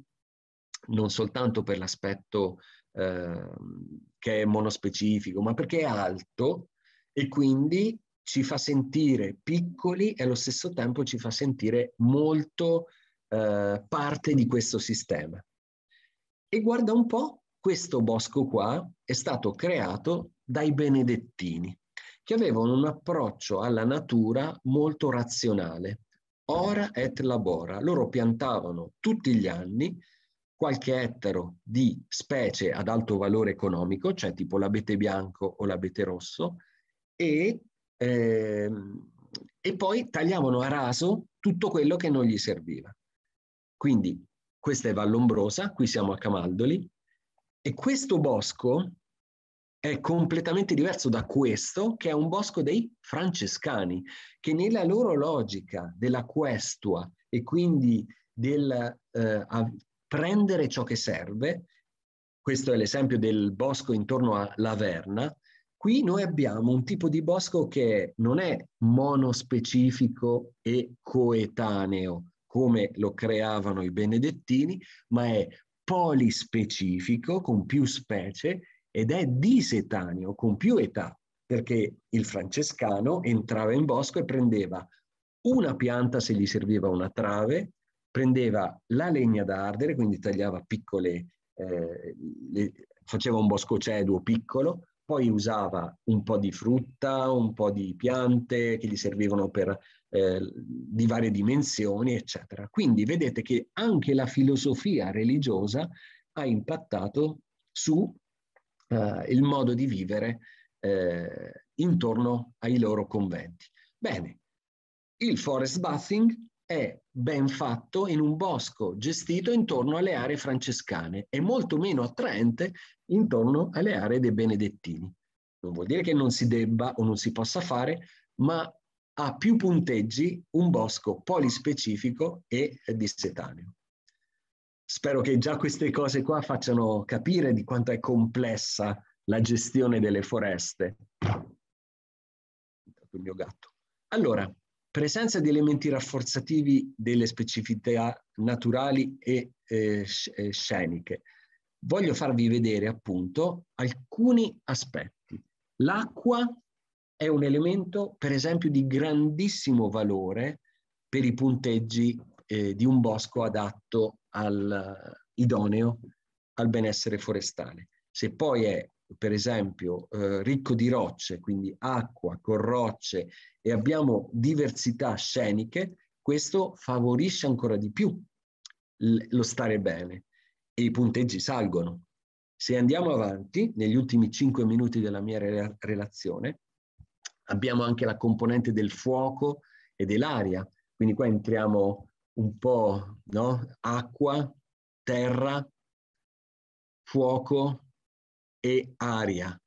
non soltanto per l'aspetto ehm, che è monospecifico, ma perché è alto e quindi ci fa sentire piccoli e allo stesso tempo ci fa sentire molto eh, parte di questo sistema. E guarda un po', questo bosco qua è stato creato dai benedettini, che avevano un approccio alla natura molto razionale. Ora et labora. Loro piantavano tutti gli anni qualche ettaro di specie ad alto valore economico, cioè tipo l'abete bianco o l'abete rosso, e, eh, e poi tagliavano a raso tutto quello che non gli serviva. Quindi questa è Vallombrosa, qui siamo a Camaldoli, e questo bosco è completamente diverso da questo, che è un bosco dei francescani, che nella loro logica della questua e quindi del eh, prendere ciò che serve, questo è l'esempio del bosco intorno a Laverna, qui noi abbiamo un tipo di bosco che non è monospecifico e coetaneo, come lo creavano i benedettini, ma è polispecifico con più specie ed è disetaneo con più età, perché il francescano entrava in bosco e prendeva una pianta se gli serviva una trave, prendeva la legna da ardere, quindi tagliava piccole, eh, le, faceva un bosco ceduo piccolo, poi usava un po' di frutta, un po' di piante che gli servivano per eh, di varie dimensioni, eccetera. Quindi vedete che anche la filosofia religiosa ha impattato su eh, il modo di vivere eh, intorno ai loro conventi. Bene, il forest bathing è ben fatto in un bosco gestito intorno alle aree francescane e molto meno attraente intorno alle aree dei benedettini. Non vuol dire che non si debba o non si possa fare, ma ha più punteggi un bosco polispecifico e dissetaneo. Spero che già queste cose qua facciano capire di quanto è complessa la gestione delle foreste. Il mio gatto. Allora, presenza di elementi rafforzativi delle specificità naturali e eh, eh sceniche. Voglio farvi vedere appunto alcuni aspetti. L'acqua è un elemento, per esempio, di grandissimo valore per i punteggi eh, di un bosco adatto al eh, idoneo al benessere forestale. Se poi è, per esempio, eh, ricco di rocce, quindi acqua con rocce, e abbiamo diversità sceniche, questo favorisce ancora di più lo stare bene e i punteggi salgono. Se andiamo avanti, negli ultimi cinque minuti della mia re relazione, Abbiamo anche la componente del fuoco e dell'aria, quindi qua entriamo un po' no? acqua, terra, fuoco e aria.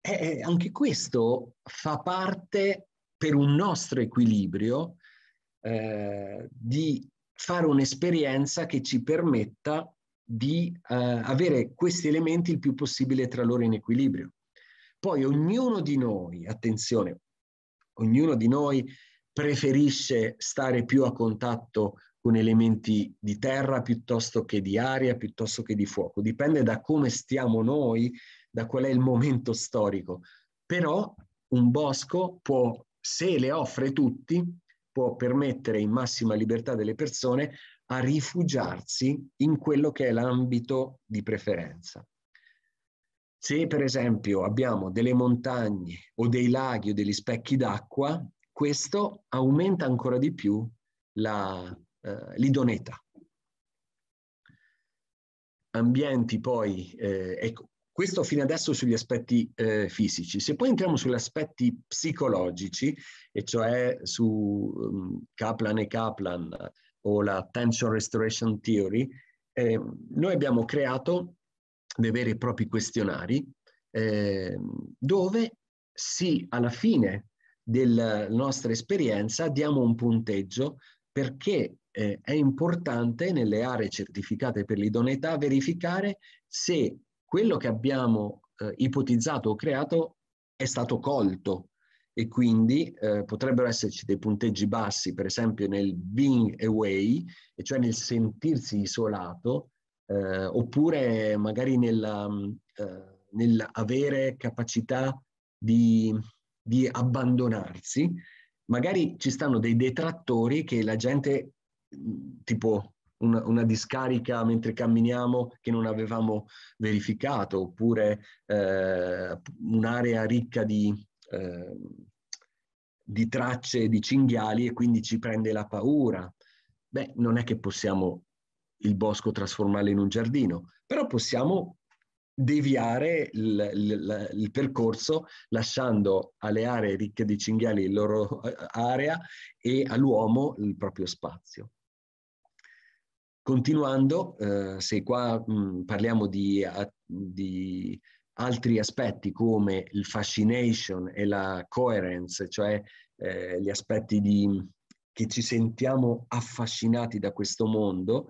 E anche questo fa parte per un nostro equilibrio eh, di fare un'esperienza che ci permetta di eh, avere questi elementi il più possibile tra loro in equilibrio. Poi ognuno di noi, attenzione, ognuno di noi preferisce stare più a contatto con elementi di terra piuttosto che di aria, piuttosto che di fuoco. Dipende da come stiamo noi, da qual è il momento storico. Però un bosco può, se le offre tutti, può permettere in massima libertà delle persone a rifugiarsi in quello che è l'ambito di preferenza. Se per esempio abbiamo delle montagne o dei laghi o degli specchi d'acqua, questo aumenta ancora di più eh, l'idoneità. Eh, Ambienti poi, eh, ecco, questo fino adesso sugli aspetti eh, fisici. Se poi entriamo sugli aspetti psicologici, e cioè su um, Kaplan e Kaplan o la Tension Restoration Theory, eh, noi abbiamo creato dei veri e propri questionari, eh, dove si, alla fine della nostra esperienza diamo un punteggio perché eh, è importante nelle aree certificate per l'idoneità verificare se quello che abbiamo eh, ipotizzato o creato è stato colto e quindi eh, potrebbero esserci dei punteggi bassi, per esempio nel being away, e cioè nel sentirsi isolato, eh, oppure magari nel, mm, eh, nel avere capacità di, di abbandonarsi, magari ci stanno dei detrattori che la gente, mm, tipo una, una, discarica mentre camminiamo che non avevamo verificato, oppure eh, un'area ricca di, eh, di, tracce di cinghiali e quindi ci prende la paura. Beh, non è che possiamo il bosco trasformarlo in un giardino, però possiamo deviare il, il, il, percorso lasciando alle aree ricche di cinghiali il loro eh, area e all'uomo il proprio spazio. Continuando, eh, se qua mh, mm, parliamo di, a, di altri aspetti come il fascination e la coherence, cioè eh, gli aspetti di, che ci sentiamo affascinati da questo mondo,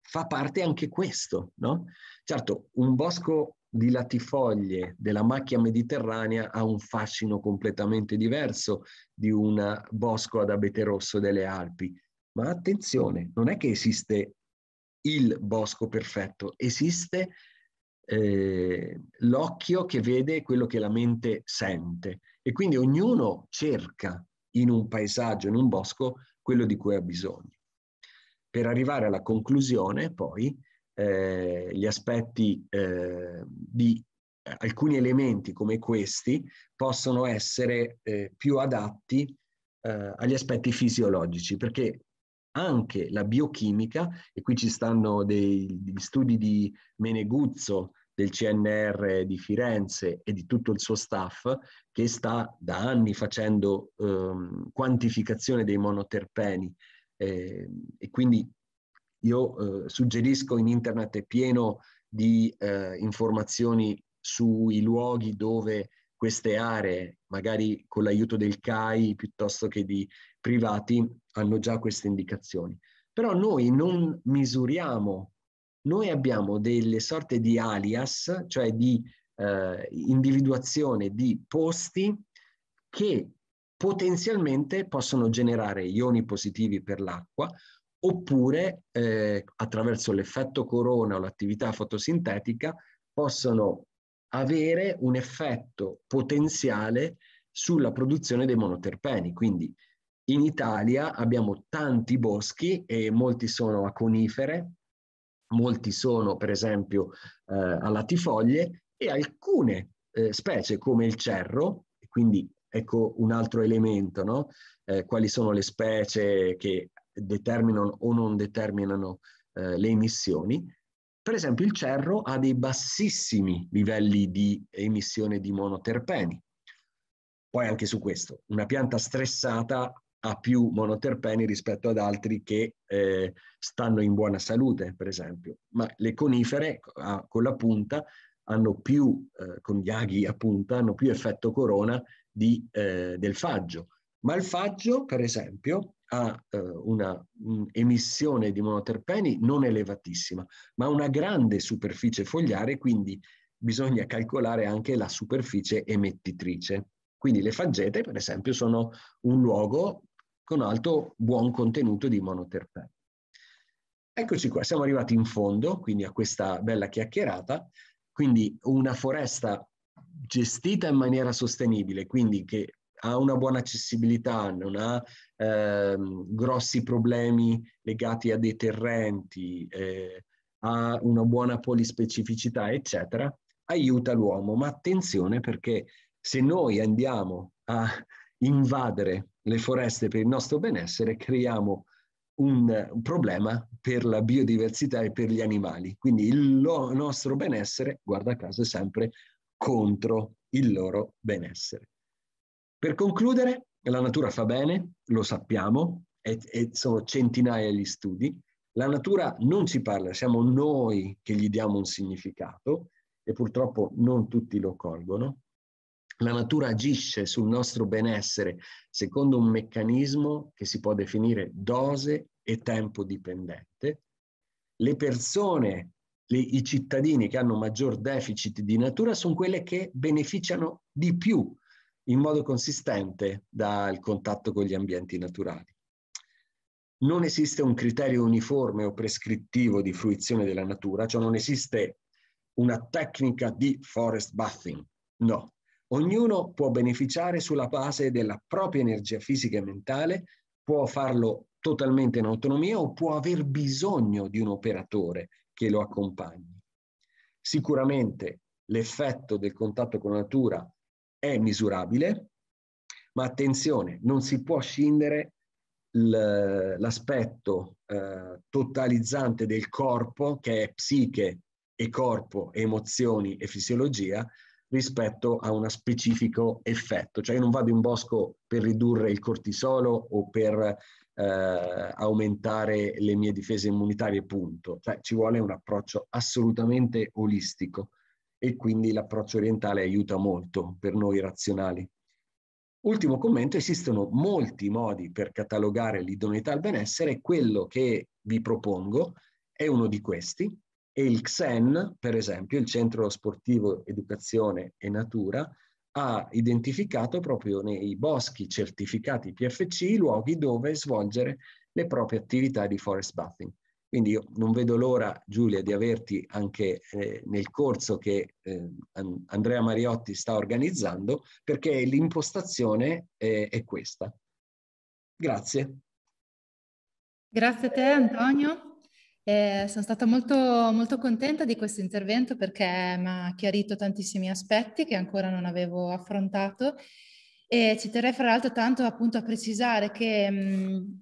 fa parte anche questo, no? Certo, un bosco di latifoglie della macchia mediterranea ha un fascino completamente diverso di un bosco ad abete rosso delle Alpi. Ma attenzione, non è che esiste il bosco perfetto, esiste eh, l'occhio che vede quello che la mente sente e quindi ognuno cerca in un paesaggio, in un bosco, quello di cui ha bisogno per arrivare alla conclusione poi eh, gli aspetti eh, di eh, alcuni elementi come questi possono essere eh, più adatti eh, agli aspetti fisiologici perché anche la biochimica e qui ci stanno dei, degli studi di Meneguzzo del CNR di Firenze e di tutto il suo staff che sta da anni facendo ehm, quantificazione dei monoterpeni eh, e quindi io eh, suggerisco in internet è pieno di eh, informazioni sui luoghi dove queste aree, magari con l'aiuto del CAI piuttosto che di privati, hanno già queste indicazioni. Però noi non misuriamo, noi abbiamo delle sorte di alias, cioè di eh, individuazione di posti che potenzialmente possono generare ioni positivi per l'acqua oppure eh, attraverso l'effetto corona o l'attività fotosintetica possono avere un effetto potenziale sulla produzione dei monoterpeni. Quindi in Italia abbiamo tanti boschi e molti sono a conifere, molti sono per esempio eh, a latifoglie e alcune eh, specie come il cerro, quindi ecco un altro elemento, no? eh, quali sono le specie che determinano o non determinano eh, le emissioni. Per esempio il cerro ha dei bassissimi livelli di emissione di monoterpeni. Poi anche su questo, una pianta stressata ha più monoterpeni rispetto ad altri che eh, stanno in buona salute, per esempio. Ma le conifere a, con la punta hanno più, eh, con gli aghi a punta, hanno più effetto corona di, eh, del faggio. Ma il faggio, per esempio, ha eh, una di monoterpeni non elevatissima, ma una grande superficie fogliare, quindi bisogna calcolare anche la superficie emettitrice. Quindi le faggete, per esempio, sono un luogo con alto buon contenuto di monoterpeni. Eccoci qua, siamo arrivati in fondo, quindi a questa bella chiacchierata. Quindi una foresta gestita in maniera sostenibile, quindi che ha una buona accessibilità, non ha ehm, grossi problemi legati a deterrenti, eh, ha una buona polispecificità, eccetera, aiuta l'uomo. Ma attenzione perché se noi andiamo a invadere le foreste per il nostro benessere, creiamo un, un problema per la biodiversità e per gli animali. Quindi il nostro benessere, guarda caso, è sempre contro il loro benessere. Per concludere, la natura fa bene, lo sappiamo, e, e sono centinaia gli studi. La natura non ci parla, siamo noi che gli diamo un significato e purtroppo non tutti lo colgono. La natura agisce sul nostro benessere secondo un meccanismo che si può definire dose e tempo dipendente. Le persone le, i cittadini che hanno maggior deficit di natura sono quelle che beneficiano di più in modo consistente dal contatto con gli ambienti naturali. Non esiste un criterio uniforme o prescrittivo di fruizione della natura, cioè non esiste una tecnica di forest bathing, no. Ognuno può beneficiare sulla base della propria energia fisica e mentale, può farlo totalmente in autonomia o può aver bisogno di un operatore che lo accompagni. Sicuramente l'effetto del contatto con la natura è misurabile, ma attenzione, non si può scindere l'aspetto eh, totalizzante del corpo, che è psiche e corpo, emozioni e fisiologia, rispetto a uno specifico effetto. Cioè io non vado in bosco per ridurre il cortisolo o per eh, aumentare le mie difese immunitarie, punto. Cioè, ci vuole un approccio assolutamente olistico e quindi l'approccio orientale aiuta molto per noi razionali. Ultimo commento, esistono molti modi per catalogare l'idoneità al benessere e quello che vi propongo è uno di questi e il CSEN, per esempio, il Centro Sportivo Educazione e Natura, ha identificato proprio nei boschi certificati PFC i luoghi dove svolgere le proprie attività di forest bathing. Quindi io non vedo l'ora, Giulia, di averti anche eh, nel corso che eh, Andrea Mariotti sta organizzando, perché l'impostazione eh, è questa. Grazie. Grazie a te, Antonio. Eh, sono stata molto, molto, contenta di questo intervento perché mi ha chiarito tantissimi aspetti che ancora non avevo affrontato e ci terrei fra l'altro tanto appunto a precisare che mh,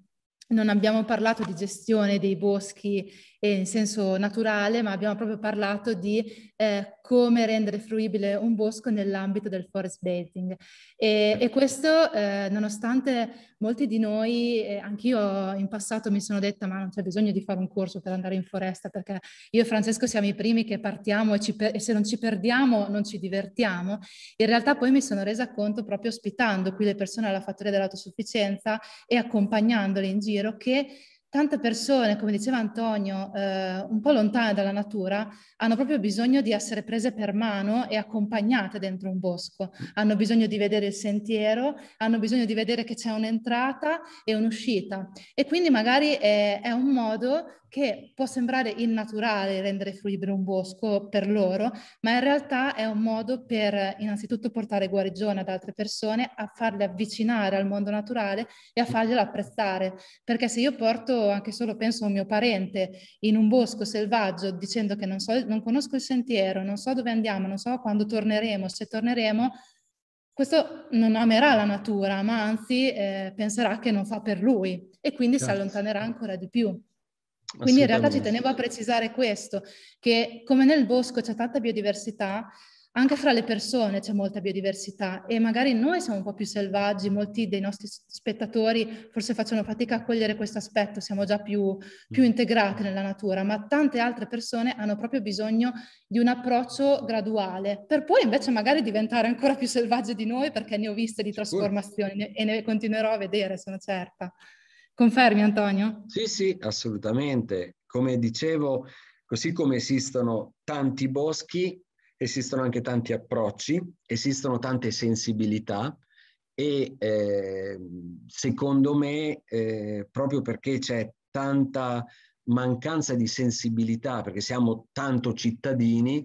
non abbiamo parlato di gestione dei boschi e in senso naturale, ma abbiamo proprio parlato di eh, come rendere fruibile un bosco nell'ambito del forest bathing. E, e questo, eh, nonostante molti di noi, eh, anch'io in passato mi sono detta, ma non c'è bisogno di fare un corso per andare in foresta, perché io e Francesco siamo i primi che partiamo e, per- e se non ci perdiamo non ci divertiamo. In realtà poi mi sono resa conto proprio ospitando qui le persone alla fattoria dell'autosufficienza e accompagnandole in giro che tante persone, come diceva Antonio, eh, un po' lontane dalla natura, hanno proprio bisogno di essere prese per mano e accompagnate dentro un bosco. Hanno bisogno di vedere il sentiero, hanno bisogno di vedere che c'è un'entrata e un'uscita. E quindi magari è, è un modo che può sembrare innaturale rendere fruibile un bosco per loro, ma in realtà è un modo per innanzitutto portare guarigione ad altre persone, a farle avvicinare al mondo naturale e a farglielo apprezzare. Perché se io porto anche solo, penso, un mio parente in un bosco selvaggio dicendo che non, so, non conosco il sentiero, non so dove andiamo, non so quando torneremo, se torneremo, questo non amerà la natura, ma anzi eh, penserà che non fa per lui e quindi certo. si allontanerà ancora di più. Quindi in realtà ci tenevo a precisare questo, che come nel bosco c'è tanta biodiversità, anche fra le persone c'è molta biodiversità e magari noi siamo un po' più selvaggi, molti dei nostri spettatori forse facciano fatica a cogliere questo aspetto, siamo già più, più mm. integrati nella natura, ma tante altre persone hanno proprio bisogno di un approccio graduale, per poi invece magari diventare ancora più selvaggi di noi perché ne ho viste di trasformazioni e ne continuerò a vedere, sono certa. Confermi Antonio? Sì, sì, assolutamente. Come dicevo, così come esistono tanti boschi, esistono anche tanti approcci, esistono tante sensibilità e eh, secondo me eh, proprio perché c'è tanta mancanza di sensibilità, perché siamo tanto cittadini,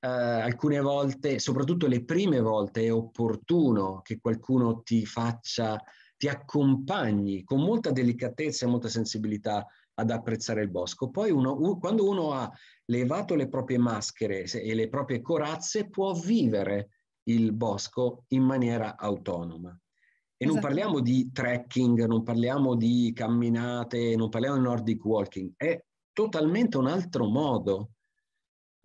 eh, alcune volte, soprattutto le prime volte, è opportuno che qualcuno ti faccia ti accompagni con molta delicatezza e molta sensibilità ad apprezzare il bosco. Poi uno, quando uno ha levato le proprie maschere e le proprie corazze può vivere il bosco in maniera autonoma. E esatto. non parliamo di trekking, non parliamo di camminate, non parliamo di nordic walking, è totalmente un altro modo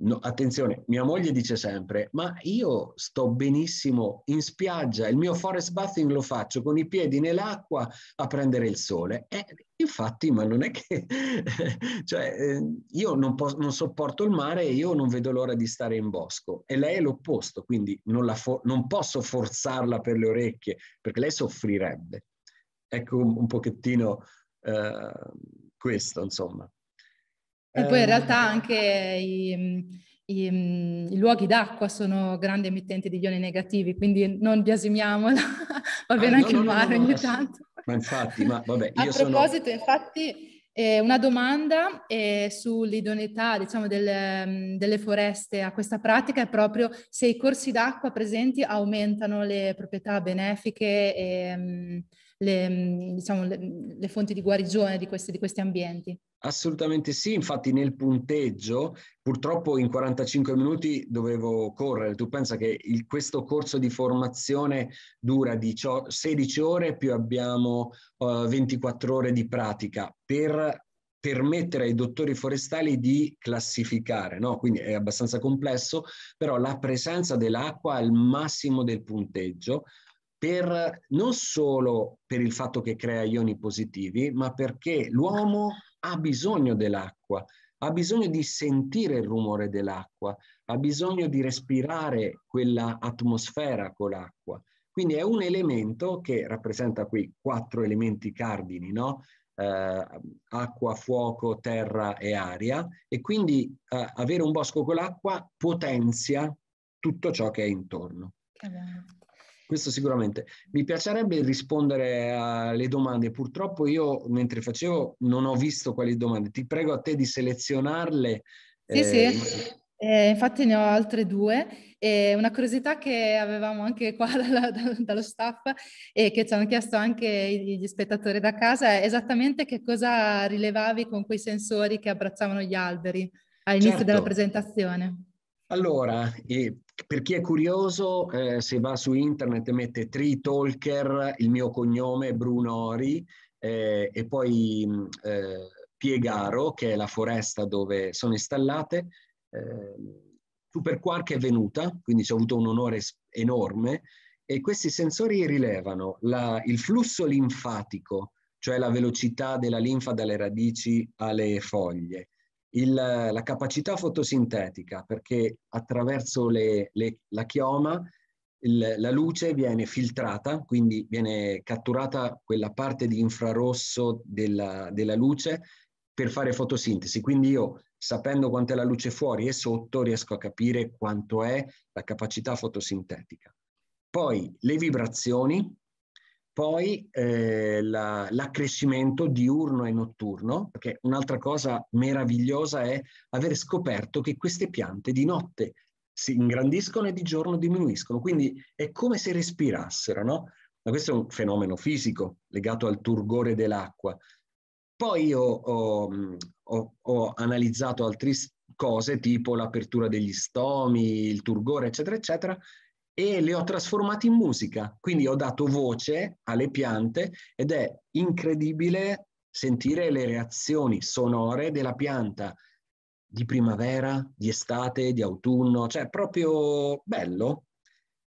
No, attenzione, mia moglie dice sempre, ma io sto benissimo in spiaggia, il mio forest bathing lo faccio con i piedi nell'acqua a prendere il sole. Eh, infatti, ma non è che... cioè, eh, io non, posso, non, sopporto il mare e io non vedo l'ora di stare in bosco. E lei è l'opposto, quindi non, for- non posso forzarla per le orecchie, perché lei soffrirebbe. Ecco un, un pochettino eh, questo, insomma. E poi in ehm. realtà anche i, i, i, luoghi d'acqua sono grandi emittenti di ioni negativi, quindi non biasimiamola, va ah, bene ah, anche no, il mare no, no, ogni tanto. Ma infatti, ma vabbè, A proposito, sono... infatti... Eh, una domanda eh, sull'idoneità diciamo, del, mm, delle foreste a questa pratica è proprio se i corsi d'acqua presenti aumentano le proprietà benefiche e, mm, le, diciamo, le, le fonti di guarigione di questi, di questi ambienti. Assolutamente sì, infatti nel punteggio, purtroppo in 45 minuti dovevo correre, tu pensa che il, questo corso di formazione dura 16 ore più abbiamo uh, eh, 24 ore di pratica per permettere ai dottori forestali di classificare, no? quindi è abbastanza complesso, però la presenza dell'acqua al massimo del punteggio per, non solo per il fatto che crea ioni positivi, ma perché l'uomo ha bisogno dell'acqua, ha bisogno di sentire il rumore dell'acqua, ha bisogno di respirare quella atmosfera con l'acqua. Quindi è un elemento che rappresenta qui quattro elementi cardini, no? Eh, acqua, fuoco, terra e aria e quindi eh, avere un bosco con l'acqua potenzia tutto ciò che è intorno. Che questo sicuramente. Mi piacerebbe rispondere alle domande. Purtroppo io, mentre facevo, non ho visto quali domande. Ti prego a te di selezionarle. Sì, eh, sì. Eh, infatti ne ho altre due. Eh, una curiosità che avevamo anche qua dalla, da, dallo staff e che ci hanno chiesto anche gli spettatori da casa è esattamente che cosa rilevavi con quei sensori che abbracciavano gli alberi all'inizio certo. della presentazione. Allora, eh, per chi è curioso, eh, se va su internet e mette Tree Talker, il mio cognome è Bruno Ori, eh, e poi mm, eh, Piegaro, che è la foresta dove sono installate, ehm, Superquark è venuta, quindi ci ho avuto un onore enorme, e questi sensori rilevano la, il flusso linfatico, cioè la velocità della linfa dalle radici alle foglie, il, la capacità fotosintetica, perché attraverso le, le, la chioma il, la luce viene filtrata, quindi viene catturata quella parte di infrarosso della, della luce per fare fotosintesi. Quindi io, sapendo quant'è la luce fuori e sotto, riesco a capire quanto è la capacità fotosintetica. Poi le vibrazioni, poi eh, la, l'accrescimento diurno e notturno, perché un'altra cosa meravigliosa è aver scoperto che queste piante di notte si ingrandiscono e di giorno diminuiscono, quindi è come se respirassero, no? Ma questo è un fenomeno fisico legato al turgore dell'acqua. Poi io ho, ho, ho analizzato altre cose tipo l'apertura degli stomi, il turgore, eccetera, eccetera, e le ho trasformate in musica. Quindi ho dato voce alle piante ed è incredibile sentire le reazioni sonore della pianta di primavera, di estate, di autunno, cioè proprio bello,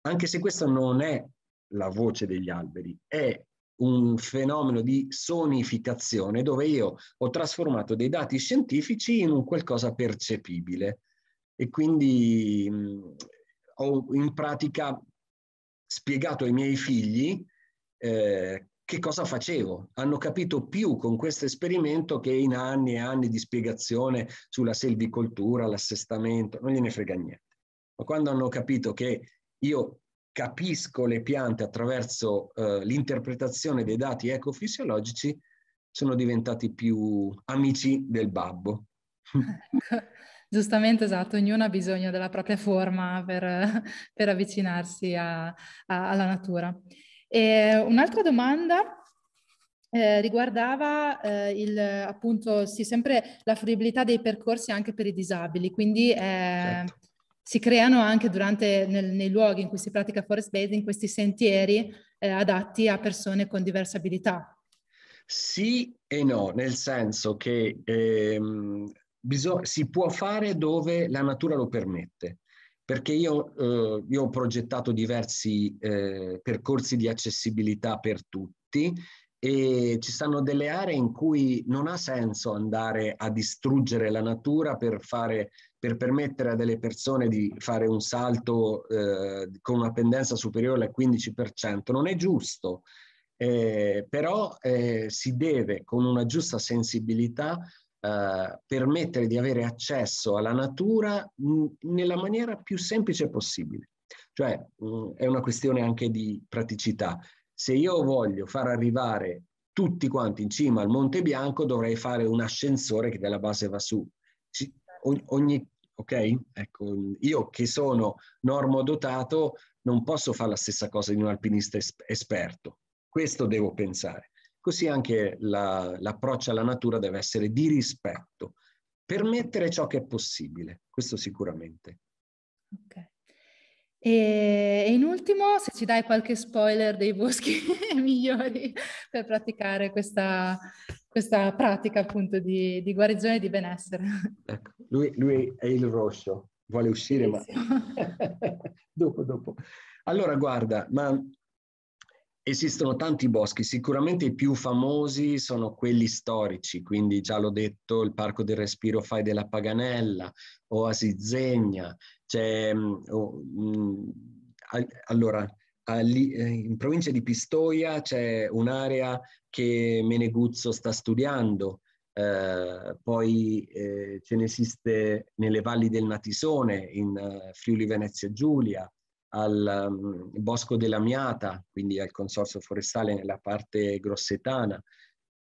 anche se questa non è la voce degli alberi, è un fenomeno di sonificazione dove io ho trasformato dei dati scientifici in un qualcosa percepibile e quindi ho in pratica spiegato ai miei figli eh, che cosa facevo. Hanno capito più con questo esperimento che in anni e anni di spiegazione sulla selvicoltura, l'assestamento, non gliene frega niente. Ma quando hanno capito che io capisco le piante attraverso eh, l'interpretazione dei dati ecofisiologici, sono diventati più amici del babbo. Ecco giustamente esatto, ognuno ha bisogno della propria forma per, per avvicinarsi a, a, alla natura. E un'altra domanda eh, riguardava eh, il, appunto, sì, sempre la fruibilità dei percorsi anche per i disabili, quindi eh, certo. si creano anche durante, nel, nei luoghi in cui si pratica forest bathing questi sentieri eh, adatti a persone con diverse abilità. Sì e no, nel senso che ehm, bisog- si può fare dove la natura lo permette, perché io, eh, io ho progettato diversi eh, percorsi di accessibilità per tutti e ci sono delle aree in cui non ha senso andare a distruggere la natura per, fare, per permettere a delle persone di fare un salto eh, con una pendenza superiore al 15%, non è giusto. Eh, però eh, si deve con una giusta sensibilità eh, permettere di avere accesso alla natura mh, nella maniera più semplice possibile. Cioè mh, mm, è una questione anche di praticità. Se io voglio far arrivare tutti quanti in cima al Monte Bianco, dovrei fare un ascensore che dalla base va su. Ci, ogni, ok? Ecco, io che sono normodotato non posso fare la stessa cosa di un alpinista es- esperto. Questo devo pensare. Così anche la, l'approccio alla natura deve essere di rispetto, permettere ciò che è possibile, questo sicuramente. Ok. E, in ultimo, se ci dai qualche spoiler dei boschi migliori per praticare questa, questa pratica appunto di, di guarigione e di benessere. Ecco, lui, lui, è il rosso, vuole uscire Benissimo. ma... dopo, dopo. Allora, guarda, ma Esistono tanti boschi, sicuramente i più famosi sono quelli storici, quindi già l'ho detto, il Parco del Respiro Fai della Paganella Oasi Zegna, C'è, mm, oh, mh, mm, allora, lì, eh, in provincia di Pistoia c'è un'area che Meneguzzo sta studiando, eh, poi eh, ce ne esiste nelle valli del Natisone, in uh, Friuli Venezia Giulia, al mhmm, Bosco della Miata, quindi al Consorzio Forestale nella parte grossetana.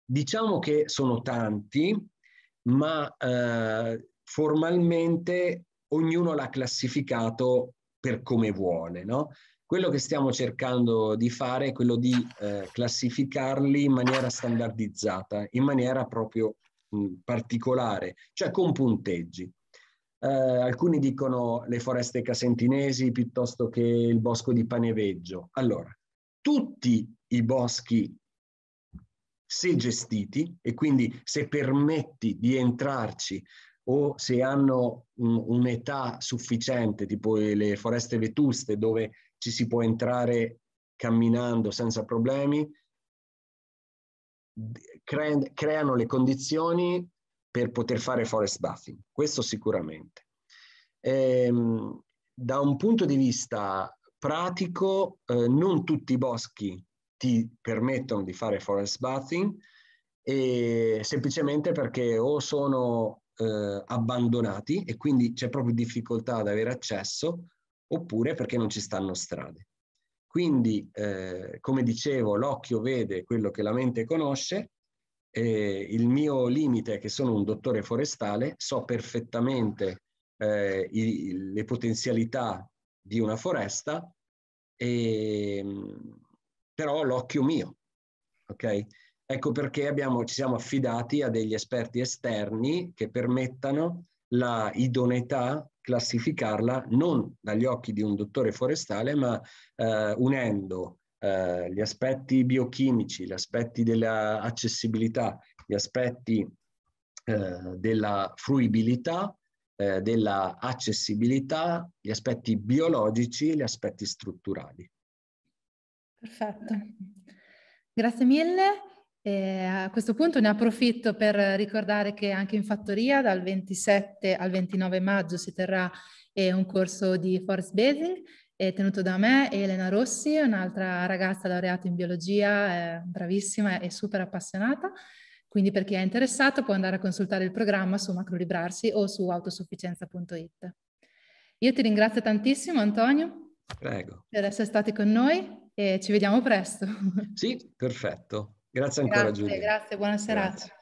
Diciamo che sono tanti, ma eh, formalmente ognuno l'ha classificato per come vuole. No? Quello che stiamo cercando di fare è quello di eh, classificarli in maniera standardizzata, in maniera proprio mh, mhmm, particolare, cioè con punteggi. Eh, alcuni dicono le foreste casentinesi piuttosto che il bosco di Paneveggio. Allora, tutti i boschi, se gestiti, e quindi se permetti di entrarci o se hanno un'età sufficiente, tipo le foreste vetuste dove ci si può entrare camminando senza problemi, creano le condizioni per poter fare forest buffing, questo sicuramente. Ehm, da un punto di vista pratico, eh, non tutti i boschi ti permettono di fare forest bathing, e semplicemente perché o sono eh, abbandonati e quindi c'è proprio difficoltà ad avere accesso, oppure perché non ci stanno strade. Quindi, eh, come dicevo, l'occhio vede quello che la mente conosce eh, il mio limite è che sono un dottore forestale, so perfettamente eh, i, le potenzialità di una foresta, e, ehm, però l'occhio mio. Okay? Ecco perché abbiamo, ci siamo affidati a degli esperti esterni che permettano la idoneità classificarla non dagli occhi di un dottore forestale, ma eh, unendo eh, gli aspetti biochimici, gli aspetti dell'accessibilità, gli aspetti eh, della fruibilità, eh, della accessibilità, gli aspetti biologici, e gli aspetti strutturali. Perfetto. Grazie mille. E a questo punto ne approfitto per ricordare che anche in fattoria dal 27 al 29 maggio si terrà eh, un corso di forest basing tenuto da me e Elena Rossi, un'altra ragazza laureata in biologia, bravissima e super appassionata. Quindi per chi è interessato può andare a consultare il programma su Macrolibrarsi o su autosufficienza.it. Io ti ringrazio tantissimo Antonio Prego. per essere stati con noi e ci vediamo presto. Sì, perfetto. Grazie ancora grazie, Giulia. Grazie, buona serata. Grazie.